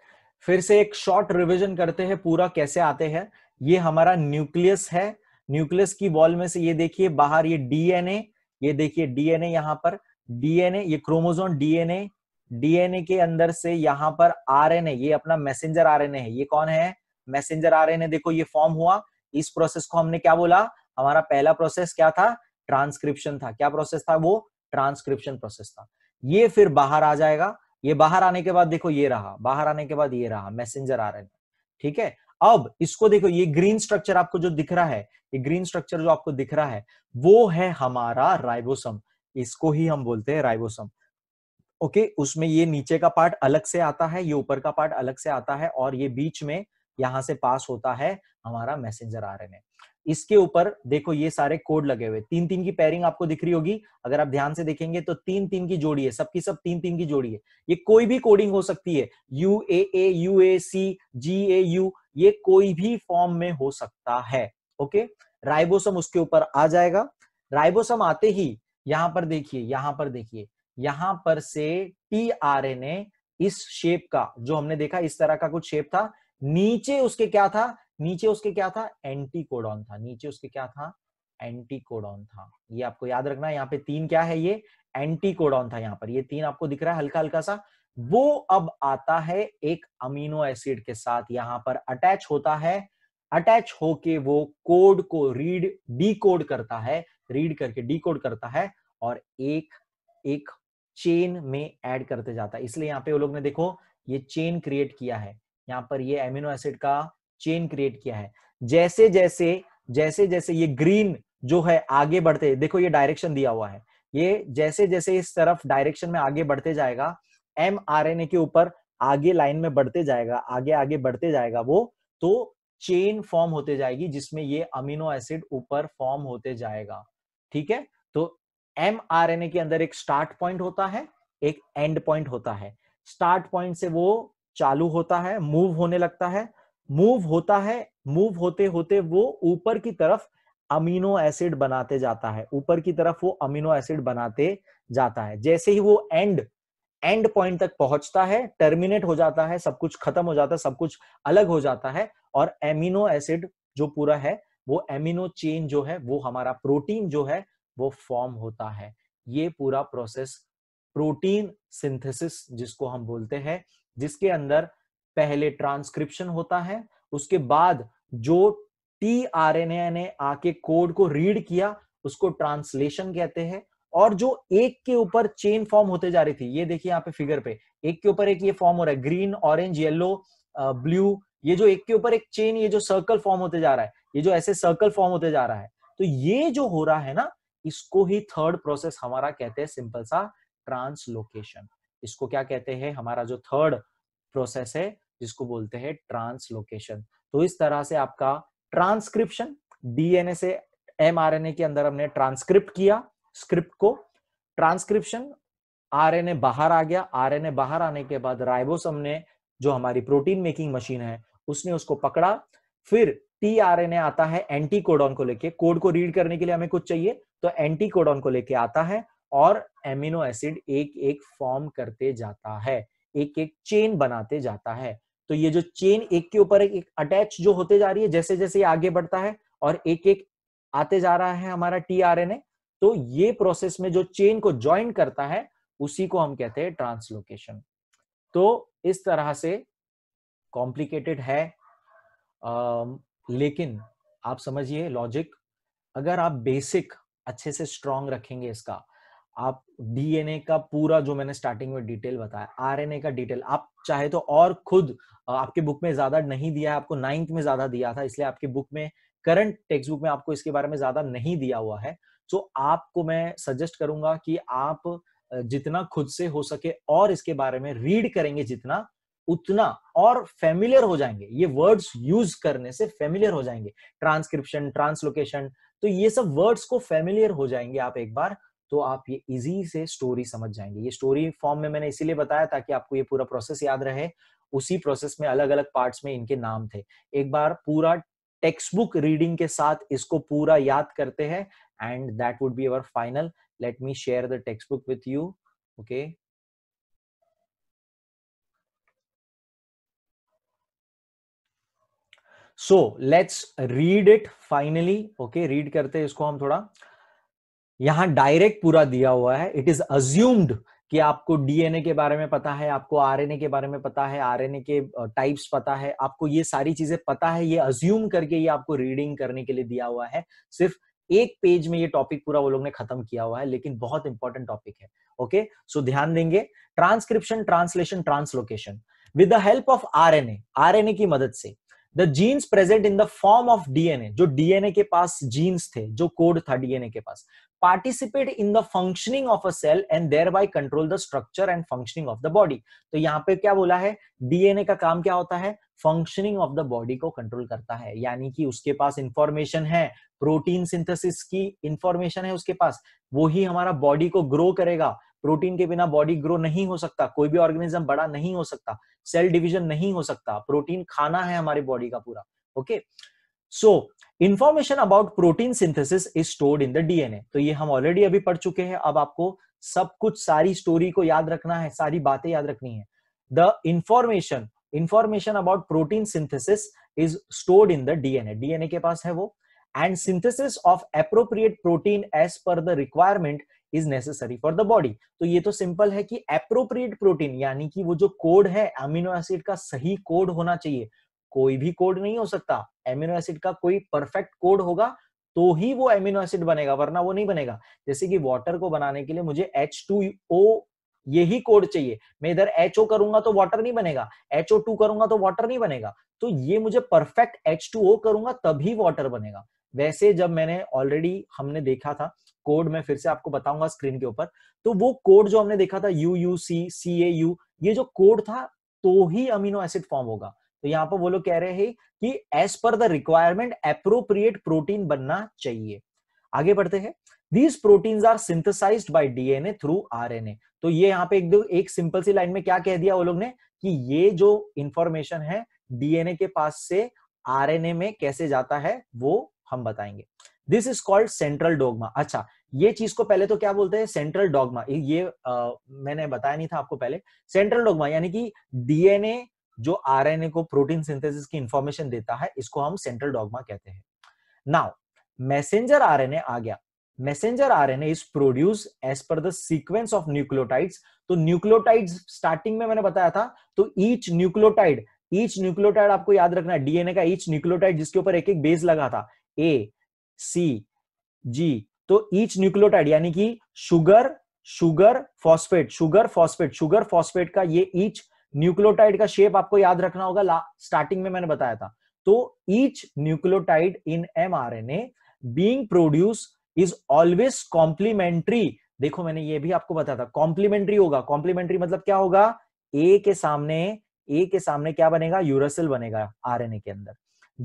फिर से एक शॉर्ट रिवीजन करते हैं पूरा कैसे आते हैं ये हमारा न्यूक्लियस है न्यूक्लियस की वॉल में से ये देखिए बाहर ये डीएनए ये देखिए डीएनए यहाँ पर डीएनए ये क्रोमोजोन डीएनए डीएनए के अंदर से यहाँ पर आरएनए ये अपना मैसेंजर आरएनए है ये कौन है मैसेंजर आरएनए देखो ये फॉर्म हुआ इस प्रोसेस को हमने क्या बोला हमारा पहला प्रोसेस क्या था ट्रांसक्रिप्शन था क्या प्रोसेस था वो ट्रांसक्रिप्शन प्रोसेस था ये फिर बाहर आ जाएगा ये बाहर आने के बाद देखो ये रहा बाहर आने के बाद ये रहा मैसेंजर आर ठीक है अब इसको देखो ये ग्रीन स्ट्रक्चर आपको जो दिख रहा है ये ग्रीन स्ट्रक्चर जो आपको दिख रहा है वो है हमारा राइबोसम इसको ही हम बोलते हैं राइबोसम ओके उसमें ये नीचे का पार्ट अलग से आता है ये ऊपर का पार्ट अलग से आता है और ये बीच में यहां से पास होता है हमारा मैसेंजर आरएनए इसके ऊपर देखो ये सारे कोड लगे हुए तीन तीन की पेयरिंग आपको दिख रही होगी अगर आप ध्यान से देखेंगे तो तीन तीन की जोड़ी है सबकी सब तीन तीन की जोड़ी है ये कोई भी कोडिंग हो सकती है U A A U A C G A U ये कोई भी फॉर्म में हो सकता है ओके राइबोसम उसके ऊपर आ जाएगा राइबोसम आते ही यहां पर देखिए यहां पर देखिए यहां पर से टी आर एन ए इस शेप का जो हमने देखा इस तरह का कुछ शेप था नीचे उसके क्या था नीचे उसके क्या था एंटीकोडॉन था नीचे उसके क्या था एंटीकोडॉन था ये आपको याद रखना है यहाँ पे तीन क्या है ये एंटीकोडॉन था यहाँ पर ये तीन आपको दिख रहा है हल्का हल्का सा वो अब आता है एक अमीनो एसिड के साथ यहां पर अटैच होता है अटैच होके वो कोड को रीड डी करता है रीड करके डी करता है और एक एक चेन में ऐड करते जाता है इसलिए यहाँ पे वो लोग ने देखो ये चेन क्रिएट किया है यहाँ पर ये एमिनो एसिड का चेन क्रिएट किया है जैसे जैसे जैसे जैसे ये ग्रीन जो है आगे बढ़ते देखो ये डायरेक्शन दिया हुआ है ये जैसे जैसे इस तरफ डायरेक्शन में आगे बढ़ते जाएगा एम के ऊपर आगे लाइन में बढ़ते जाएगा आगे आगे बढ़ते जाएगा वो तो चेन फॉर्म होते जाएगी जिसमें ये अमीनो एसिड ऊपर फॉर्म होते जाएगा ठीक है तो एम के अंदर एक स्टार्ट पॉइंट होता है एक एंड पॉइंट होता है स्टार्ट पॉइंट से वो चालू होता है मूव होने लगता है मूव होता है मूव होते होते वो ऊपर की तरफ अमीनो एसिड बनाते जाता है ऊपर की तरफ वो अमीनो एसिड बनाते जाता है जैसे ही वो एंड एंड पॉइंट तक पहुंचता है टर्मिनेट हो जाता है सब कुछ खत्म हो जाता है सब कुछ अलग हो जाता है और एमिनो एसिड जो पूरा है वो एमिनो चेन जो है वो हमारा प्रोटीन जो है वो फॉर्म होता है ये पूरा प्रोसेस प्रोटीन सिंथेसिस जिसको हम बोलते हैं जिसके अंदर पहले ट्रांसक्रिप्शन होता है उसके बाद जो टी आर एन ए ने आके कोड को रीड किया उसको ट्रांसलेशन कहते हैं और जो एक के ऊपर चेन फॉर्म होते जा रही थी ये देखिए यहाँ पे फिगर पे एक के ऊपर एक ये फॉर्म हो रहा है ग्रीन ऑरेंज येलो ब्लू ये जो एक के ऊपर एक चेन ये जो सर्कल फॉर्म होते जा रहा है ये जो ऐसे सर्कल फॉर्म होते जा रहा है तो ये जो हो रहा है ना इसको ही थर्ड प्रोसेस हमारा कहते हैं सिंपल सा ट्रांसलोकेशन इसको क्या कहते हैं हमारा जो थर्ड प्रोसेस है जिसको बोलते हैं ट्रांसलोकेशन तो इस तरह से आपका ट्रांसक्रिप्शन डीएनए से एमआरएनए के अंदर हमने ट्रांसक्रिप्ट किया स्क्रिप्ट को ट्रांसक्रिप्शन आरएनए बाहर आ गया आरएनए बाहर आने के बाद राइबोसम ने जो हमारी प्रोटीन मेकिंग मशीन है उसने उसको पकड़ा फिर टी आर एन ए आता है एंटी कोडॉन को लेके कोड को रीड करने के लिए हमें कुछ चाहिए तो एंटी कोडॉन को लेके आता है और एमिनो एसिड एक एक फॉर्म करते जाता है एक एक चेन बनाते जाता है तो ये जो चेन एक के ऊपर एक, एक अटैच जो होते जा रही है जैसे जैसे आगे बढ़ता है और एक एक आते जा रहा है हमारा टी आर एन ए तो ये प्रोसेस में जो चेन को ज्वाइन करता है उसी को हम कहते हैं ट्रांसलोकेशन तो इस तरह से कॉम्प्लिकेटेड है आ, लेकिन आप समझिए लॉजिक अगर आप बेसिक अच्छे से स्ट्रांग रखेंगे इसका आप डीएनए का पूरा जो मैंने स्टार्टिंग में डिटेल बताया आरएनए का डिटेल आप चाहे तो और खुद आपके बुक में ज्यादा नहीं दिया है आपको नाइन्थ में ज्यादा दिया था इसलिए आपके बुक में करंट टेक्स्ट बुक में आपको इसके बारे में ज्यादा नहीं दिया हुआ है सो तो आपको मैं सजेस्ट करूंगा कि आप जितना खुद से हो सके और इसके बारे में रीड करेंगे जितना उतना और फेमिलियर हो जाएंगे ये वर्ड्स यूज करने से फेमिलियर हो जाएंगे ट्रांसक्रिप्शन ट्रांसलोकेशन तो ये सब वर्ड्स को फेमिलियर हो जाएंगे आप एक बार तो आप ये इजी से स्टोरी समझ जाएंगे ये स्टोरी फॉर्म में मैंने इसीलिए बताया ताकि आपको ये पूरा प्रोसेस याद रहे उसी प्रोसेस में अलग अलग पार्ट्स में इनके नाम थे एक बार पूरा टेक्स्ट बुक रीडिंग के साथ इसको पूरा याद करते हैं and that would be our final let me share the textbook with you okay so let's read it finally okay read करते हैं इसको हम थोड़ा यहां डायरेक्ट पूरा दिया हुआ है इट इज अज्यूम्ड कि आपको डीएनए के बारे में पता है आपको आरएनए के बारे में पता है आरएनए के टाइप्स पता है आपको ये सारी चीजें पता है ये अज्यूम करके ये आपको रीडिंग करने के लिए दिया हुआ है सिर्फ एक पेज में ये टॉपिक पूरा वो लोग ने खत्म किया हुआ है लेकिन बहुत इंपॉर्टेंट टॉपिक है ओके सो ध्यान देंगे transcription translation translocation with the help of RNA RNA की मदद से the genes present in the form of DNA जो डीएनए के पास जीन्स थे जो कोड था डीएनए के पास participate in the functioning of a cell and thereby control the structure and functioning of the body तो यहाँ पे क्या बोला है डीएनए का काम क्या होता है फंक्शनिंग ऑफ द बॉडी को कंट्रोल करता है यानी कि उसके पास इंफॉर्मेशन है प्रोटीन सिंथेसिस की इंफॉर्मेशन है उसके पास वो ही हमारा बॉडी को ग्रो करेगा प्रोटीन के बिना बॉडी ग्रो नहीं हो सकता कोई भी ऑर्गेनिज्म बड़ा नहीं हो सकता सेल डिवीजन नहीं हो सकता प्रोटीन खाना है हमारे बॉडी का पूरा okay okay? So information about protein synthesis is stored in the DNA तो ये हम ऑलरेडी अभी पढ़ चुके हैं अब आपको सब कुछ सारी स्टोरी को याद रखना है सारी बातें याद रखनी है the information information about protein synthesis is stored in the DNA DNA के पास है वो and synthesis of appropriate protein as per the requirement is necessary for the body तो ये तो सिंपल है कि एप्रोप्रिएट प्रोटीन यानी कि वो जो कोड है अमीनो एसिड का सही कोड होना चाहिए कोई भी कोड नहीं हो सकता एमिनो एसिड का कोई परफेक्ट कोड होगा तो ही वो एमिनो एसिड बनेगा वरना वो नहीं बनेगा जैसे कि वाटर को बनाने के लिए मुझे एच टू ओ यही कोड चाहिए मैं इधर एच ओ करूंगा तो वाटर नहीं बनेगा एच ओ टू करूंगा तो वाटर नहीं बनेगा तो ये मुझे परफेक्ट एच टू ओ करूंगा तभी वाटर बनेगा वैसे जब मैंने ऑलरेडी हमने देखा था कोड मैं फिर से आपको बताऊंगा स्क्रीन के ऊपर तो वो कोड जो हमने देखा था U U C C A U ये जो कोड था तो ही अमीनो एसिड फॉर्म होगा तो यहाँ पर वो लोग कह रहे हैं कि as per the requirement appropriate protein बनना चाहिए आगे बढ़ते हैं these protein are synthesize by DNA through RNA तो ये यहाँ पे एक दो एक सिंपल सी लाइन में क्या कह दिया वो लोग ने कि ये जो इंफॉर्मेशन है डीएनए के पास से आरएनए में कैसे जाता है वो हम बताएंगे this is called central dogma अच्छा ये चीज को पहले तो क्या बोलते हैं सेंट्रल डोगमा ये आ, मैंने बताया नहीं था आपको पहले सेंट्रल डोगमा यानी कि डीएनए जो आरएनए को प्रोटीन सिंथेसिस की इंफॉर्मेशन देता है इसको हम सेंट्रल डॉगमा कहते हैं नाउ मैसेंजर आरएनए आ गया messenger RNA is produce as per the sequence of nucleotides तो न्यूक्लियोटाइड्स स्टार्टिंग में मैंने बताया था तो ईच न्यूक्लियोटाइड ईच न्यूक्लियोटाइड आपको याद रखना है डीएनए का ईच न्यूक्लियोटाइड जिसके ऊपर एक एक बेस लगा था ए सी जी तो ईच न्यूक्लियोटाइड यानी कि sugar sugar phosphate sugar phosphate sugar phosphate का ये ईच न्यूक्लियोटाइड का शेप आपको याद रखना होगा स्टार्टिंग में मैंने बताया था तो each nucleotide in M R N A being produce is always complementary देखो मैंने ये भी आपको बताया था कॉम्प्लीमेंट्री होगा कॉम्प्लीमेंट्री मतलब क्या होगा ए के सामने ए के सामने क्या बनेगा यूरोसिल बनेगा आरएनए के अंदर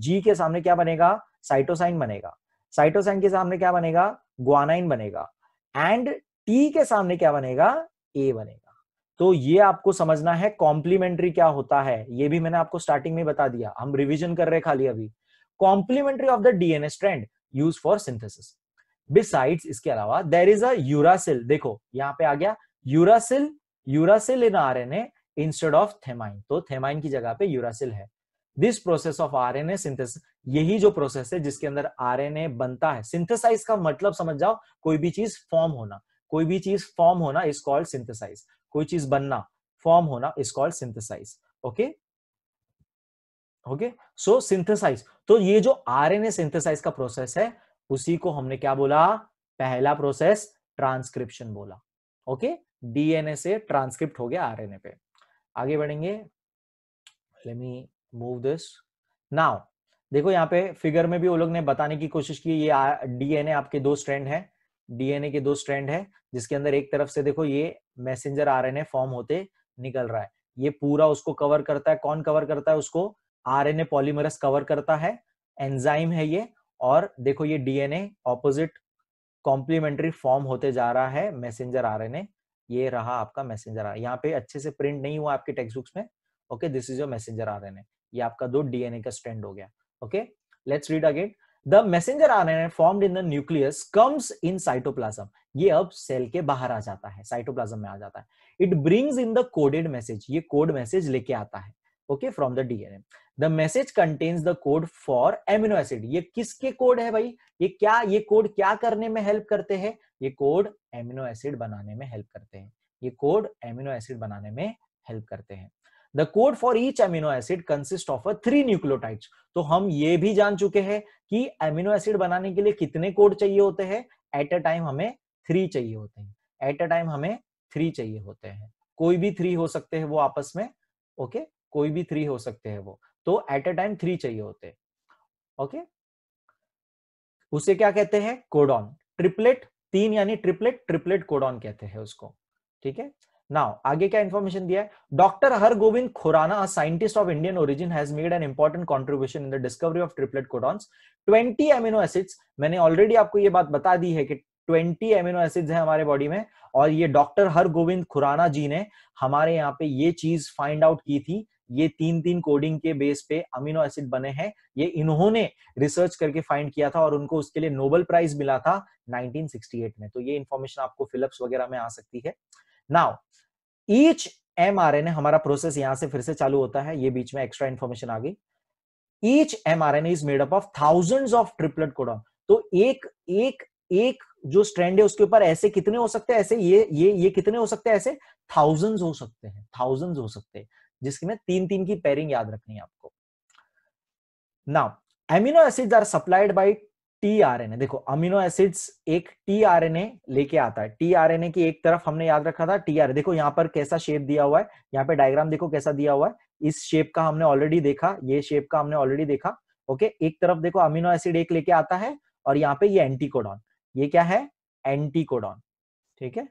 जी के सामने क्या बनेगा साइटोसाइन बनेगा साइटोसाइन के सामने क्या बनेगा ग्वानाइन बनेगा एंड टी के सामने क्या बनेगा ए बनेगा तो ये आपको समझना है कॉम्प्लीमेंट्री क्या होता है ये भी मैंने आपको स्टार्टिंग में बता दिया हम रिविजन कर रहे खाली अभी complementary of the DNA strand use for synthesis besides इसके अलावा देर इज अल देखो यहाँ पे आ गया uracil uracil in R N A instead of thymine तो थेमाइन की जगह पे यूरासिल है this process of R N A synthesis यही जो प्रोसेस है जिसके अंदर आर एन ए बनता है सिंथेसाइज का मतलब समझ जाओ कोई भी चीज फॉर्म होना कोई भी चीज फॉर्म होना इज कॉल्ड सिंथेसाइज कोई चीज बनना फॉर्म होना is called synthesize okay okay so synthesize तो ये जो आरएनए सिंथेसाइज का प्रोसेस है उसी को हमने क्या बोला पहला प्रोसेस ट्रांसक्रिप्शन बोला ओके डीएनए से ट्रांसक्रिप्ट हो गया आरएनए पे आगे बढ़ेंगे let me move this now देखो यहाँ पे फिगर में भी वो लोग ने बताने की कोशिश की ये डीएनए आपके दो स्ट्रैंड हैं डीएनए के दो स्ट्रैंड है जिसके अंदर एक तरफ से देखो ये मैसेंजर आरएनए फॉर्म होते निकल रहा है ये पूरा उसको कवर करता है कौन कवर करता है उसको आर पॉलीमरस कवर करता है एंजाइम है ये और देखो ये डीएनए ऑपोजिट कॉम्प्लीमेंट्री फॉर्म होते जा रहा है मैसेंजर आरएनए ये रहा आपका मैसेंजर आर यहाँ पे अच्छे से प्रिंट नहीं हुआ आपके टेक्स्ट बुक्स में okay this is your messenger R ये आपका दो डीएनए का स्टैंड हो गया okay let's read again the messenger RNA formed in the nucleus comes in cytoplasm ये अब सेल के बाहर आ जाता है साइटोप्लाज्म में आ जाता है it brings in the coded message ये कोड मैसेज लेके आता है okay from the DNA the message contains the code for amino acid ये किसके कोड है भाई ये क्या ये कोड क्या करने में हेल्प करते हैं ये कोड एमिनो एसिड बनाने में हेल्प करते हैं ये कोड एमिनो एसिड बनाने में हेल्प करते हैं the code for each amino acid consist of a three nucleotides तो हम ये भी जान चुके हैं कि एमिनो एसिड बनाने के लिए कितने कोड चाहिए होते हैं एट अ टाइम हमें थ्री चाहिए होते हैं एट अ टाइम हमें थ्री चाहिए होते हैं कोई भी थ्री हो सकते हैं वो आपस में ओके okay? कोई भी थ्री हो सकते हैं वो तो एट अ टाइम थ्री चाहिए होते हैं ओके okay? उसे क्या कहते हैं कोडॉन ट्रिपलेट तीन यानी ट्रिपलेट ट्रिपलेट कोडॉन कहते हैं उसको ठीक है नाउ आगे क्या इन्फॉर्मेशन दिया है doctor Har Gobind Khorana scientist of Indian origin has made an important contribution in the discovery of triplet codons twenty amino acids मैंने ऑलरेडी आपको ये बात बता दी है कि 20 एमिनो एसिड्स हैं हमारे बॉडी में और ये डॉक्टर हर गोविंद खुराना जी ने हमारे यहाँ पे ये चीज फाइंड आउट की थी ये तीन तीन कोडिंग के बेस पे अमीनो एसिड बने हैं ये इन्होंने रिसर्च करके फाइंड किया था और उनको उसके लिए नोबेल प्राइज मिला था 1968 में तो ये इन्फॉर्मेशन आपको फिलिप्स वगैरह में आ सकती है now each M R N A हमारा प्रोसेस यहां से फिर से चालू होता है ये बीच में एक्स्ट्रा इन्फॉर्मेशन आ गई each M R N is made up of thousand of triplet codon तो एक एक एक जो स्ट्रैंड है उसके ऊपर ऐसे कितने हो सकते हैं ऐसे ये ये ये कितने हो सकते हैं ऐसे थाउजेंड्स हो सकते हैं थाउजेंड्स हो सकते हैं जिसकी में तीन तीन की पेयरिंग याद रखनी है आपको now amino acids are supplied by tRNA देखो अमीनो एसिड्स एक टीआरएनए लेके आता है टीआरएनए की एक तरफ हमने याद रखा था ए देखो यहाँ पर कैसा शेप दिया हुआ है यहाँ पे डायग्राम देखो कैसा दिया हुआ है इस शेप का हमने ऑलरेडी देखा ये शेप का हमने ऑलरेडी देखा ओके एक तरफ देखो अमीनो एसिड एक लेके आता है और यहाँ पे ये एंटीकोडॉन ये क्या है एंटीकोडॉन ठीक है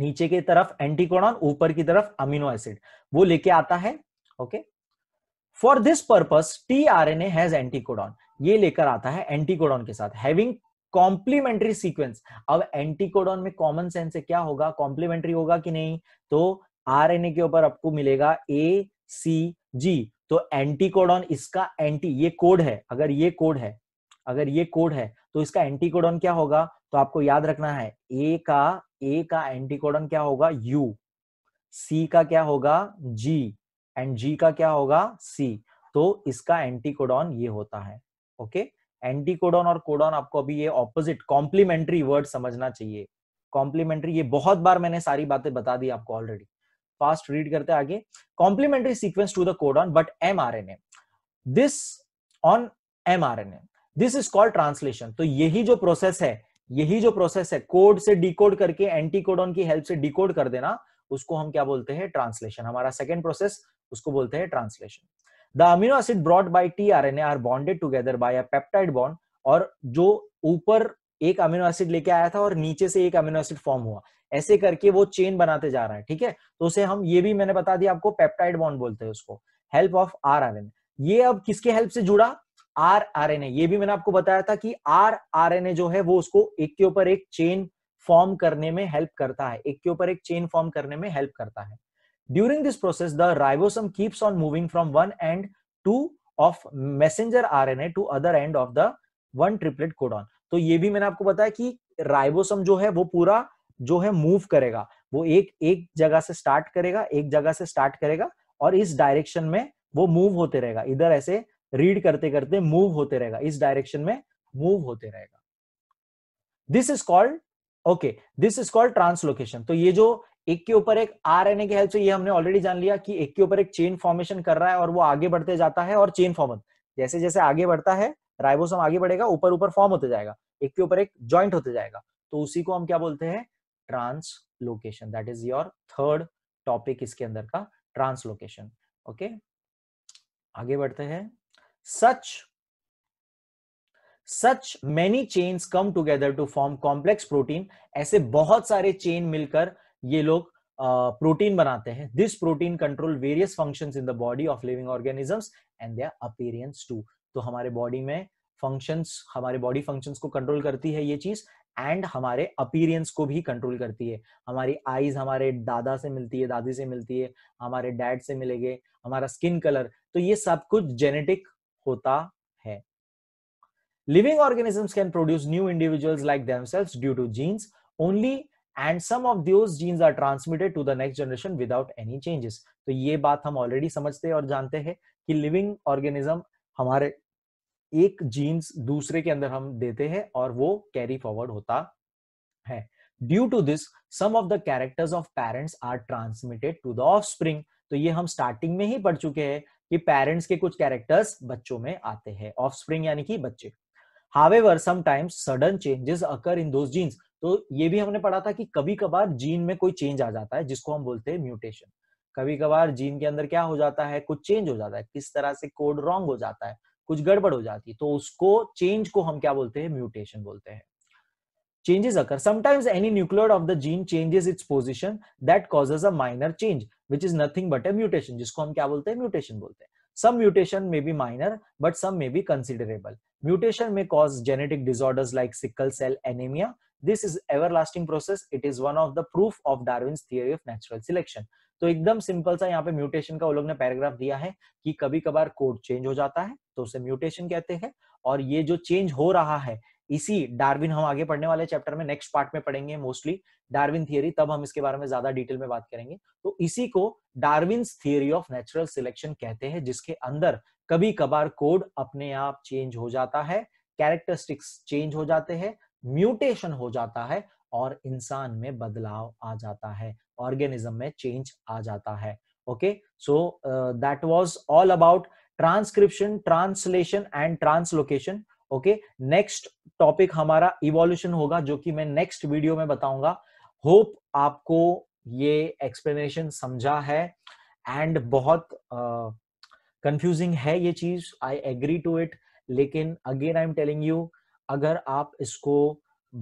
नीचे की तरफ एंटीकोडॉन ऊपर की तरफ अमीनो एसिड वो लेके आता है okay for this purpose T R N as anticodon ये लेकर आता है एंटीकोडॉन के साथ हैविंग कॉम्प्लीमेंट्री सीक्वेंस अब एंटीकोडॉन में कॉमन सेंस से क्या होगा कॉम्प्लीमेंट्री होगा कि नहीं तो आरएनए के ऊपर आपको मिलेगा ए सी जी तो एंटीकोडॉन इसका एंटी ये कोड है अगर ये कोड है अगर ये कोड है तो इसका एंटीकोडॉन क्या होगा तो आपको याद रखना है ए का ए का एंटीकोडॉन क्या होगा यू सी का क्या होगा जी एंड जी का क्या होगा सी तो इसका एंटीकोडॉन ये होता है ओके एंटीकोडॉन और कोडॉन आपको अभी ये ऑपोजिट कॉम्प्लीमेंट्री वर्ड समझना चाहिए कॉम्प्लीमेंट्री ये बहुत बार मैंने सारी बातें बता दी आपको ऑलरेडी फास्ट रीड करते आगे complementary sequence to the codon but M R N A this on M R N A this is called translation तो यही जो प्रोसेस है यही जो प्रोसेस है कोड से डिकोड करके एंटीकोडॉन की हेल्प से डिकोड कर देना उसको हम क्या बोलते हैं ट्रांसलेशन हमारा सेकेंड प्रोसेस उसको बोलते हैं translation the amino acid brought by T R bonded together by a peptide bond और जो ऊपर एक अमीनो एसिड लेके आया था और नीचे से एक अमीनो एसिड फॉर्म हुआ ऐसे करके वो चेन बनाते जा रहा है ठीक है तो उसे हम ये भी मैंने बता दिया आपको पेप्टाइड बॉन्ड बोलते हैं उसको help of R R N ये अब किसके हेल्प से जुड़ा आर आर एन ए ये भी मैंने आपको बताया था कि आर आर एन ए जो है वो उसको एक के ऊपर एक चेन फॉर्म करने में हेल्प करता है एक के ऊपर एक चेन फॉर्म करने में हेल्प करता है During this process, the ribosome keeps on moving from one end to of messenger RNA to other end of the one triplet codon तो ये भी मैंने आपको बताया कि राइबोसम जो है वो पूरा जो है मूव करेगा वो एक एक जगह से स्टार्ट करेगा एक जगह से स्टार्ट करेगा और इस डायरेक्शन में वो मूव होते रहेगा इधर ऐसे रीड करते करते मूव होते रहेगा इस डायरेक्शन में मूव होते रहेगा this is called okay this is called translocation तो ये जो एक के ऊपर एक आर एन ए के हेल्प से ये हमने ऑलरेडी जान लिया कि एक के ऊपर एक चेन फॉर्मेशन कर रहा है और वो आगे बढ़ते जाता है और चेन फॉर्म जैसे जैसे आगे बढ़ता है राइबोसोम आगे बढ़ेगा ऊपर ऊपर फॉर्म होते जाएगा एक के ऊपर एक ज्वाइंट होते जाएगा तो उसी को हम क्या बोलते हैं translocation that is your third topic इसके अंदर का ट्रांसलोकेशन ओके आगे बढ़ते हैं such such many chains come together to form complex protein ऐसे बहुत सारे चेन मिलकर ये लोग प्रोटीन बनाते हैं this protein control various functions in the body of living organisms and their appearance too तो हमारे बॉडी में फंक्शंस हमारे बॉडी फंक्शंस को कंट्रोल करती है ये चीज एंड हमारे अपीरियंस को भी कंट्रोल करती है हमारी आईज हमारे दादा से मिलती है दादी से मिलती है हमारे डैड से मिलेंगे हमारा स्किन कलर तो ये सब कुछ जेनेटिक होता है living organisms can produce new individuals like themselves due to genes only and some of those genes are transmitted to the next generation without any changes तो ये बात हम ऑलरेडी समझते और जानते हैं कि लिविंग ऑर्गेनिज्म हमारे एक जीन्स दूसरे के अंदर हम देते हैं और वो कैरी फॉरवर्ड होता है due to this some of the characters of parents are transmitted to the offspring तो ये हम स्टार्टिंग में ही पढ़ चुके हैं कि पेरेंट्स के कुछ कैरेक्टर्स बच्चों में आते हैं ऑफ स्प्रिंग यानी कि बच्चे however sometimes sudden changes occur in those genes तो ये भी हमने पढ़ा था कि कभी कभार जीन में कोई चेंज आ जाता है जिसको हम बोलते हैं म्यूटेशन कभी कभार जीन के अंदर क्या हो जाता है कुछ चेंज हो जाता है किस तरह से कोड रॉन्ग हो जाता है कुछ गड़बड़ हो जाती है तो उसको चेंज को हम क्या बोलते हैं म्यूटेशन बोलते हैं चेंजेस अगर sometimes any nuclear of the gene changes its position that causes a minor change which is nothing but a mutation जिसको हम क्या बोलते हैं म्यूटेशन बोलते हैं some mutation may be minor but some may be considerable mutation may cause genetic disorders like sickle cell anaemia this is everlasting process it is one of the proof of Darwin theory of natural selection तो एकदम सिंपल सा यहाँ पे म्यूटेशन का वो लोग ने पैराग्राफ दिया है कि कभी कभार कोड चेंज हो जाता है तो उसे म्यूटेशन कहते हैं और ये जो चेंज हो रहा है इसी डार्विन हम आगे पढ़ने वाले चैप्टर में नेक्स्ट पार्ट में पढ़ेंगे मोस्टली डार्विन थियरी तब हम इसके बारे में ज्यादा डिटेल में बात करेंगे तो इसी को Darwin theory of natural selection कहते हैं जिसके अंदर कभी कभार कोड अपने आप चेंज हो जाता है कैरेक्टरिस्टिक्स चेंज हो जाते हैं म्यूटेशन हो जाता है और इंसान में बदलाव आ जाता है ऑर्गेनिज्म में चेंज आ जाता है okay so that was all about transcription translation and translocation okay next topic हमारा इवोल्यूशन होगा जो कि मैं नेक्स्ट वीडियो में बताऊंगा होप आपको ये एक्सप्लेनेशन समझा है एंड बहुत कंफ्यूजिंग uh, है ये चीज आई एग्री टू इट लेकिन again I am telling you अगर आप इसको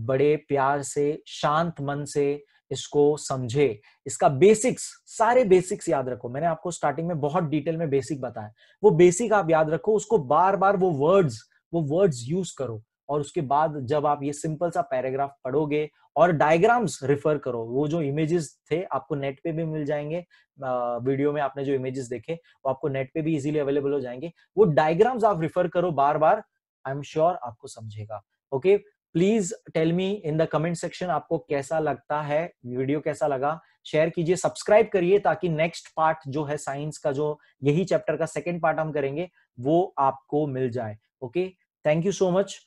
बड़े प्यार से शांत मन से इसको समझे इसका बेसिक्स सारे बेसिक्स याद रखो मैंने आपको स्टार्टिंग में बहुत डिटेल में बेसिक बताया वो बेसिक आप याद रखो उसको बार बार वो वर्ड्स वो वर्ड्स यूज करो और उसके बाद जब आप ये सिंपल सा पैराग्राफ पढ़ोगे और डायग्राम्स रिफर करो वो जो इमेजेस थे आपको नेट पे भी मिल जाएंगे वीडियो में आपने जो इमेजेस देखे वो आपको नेट पे भी इजीली अवेलेबल हो जाएंगे वो डायग्राम्स आप रिफर करो बार बार आई एम श्योर आपको समझेगा okay please tell me in the comment section आपको कैसा लगता है वीडियो कैसा लगा शेयर कीजिए सब्सक्राइब करिए ताकि नेक्स्ट पार्ट जो है साइंस का जो यही चैप्टर का सेकेंड पार्ट हम करेंगे वो आपको मिल जाए okay thank you so much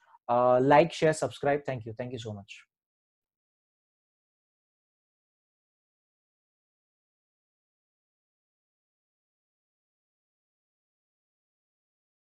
like share subscribe thank you thank you so much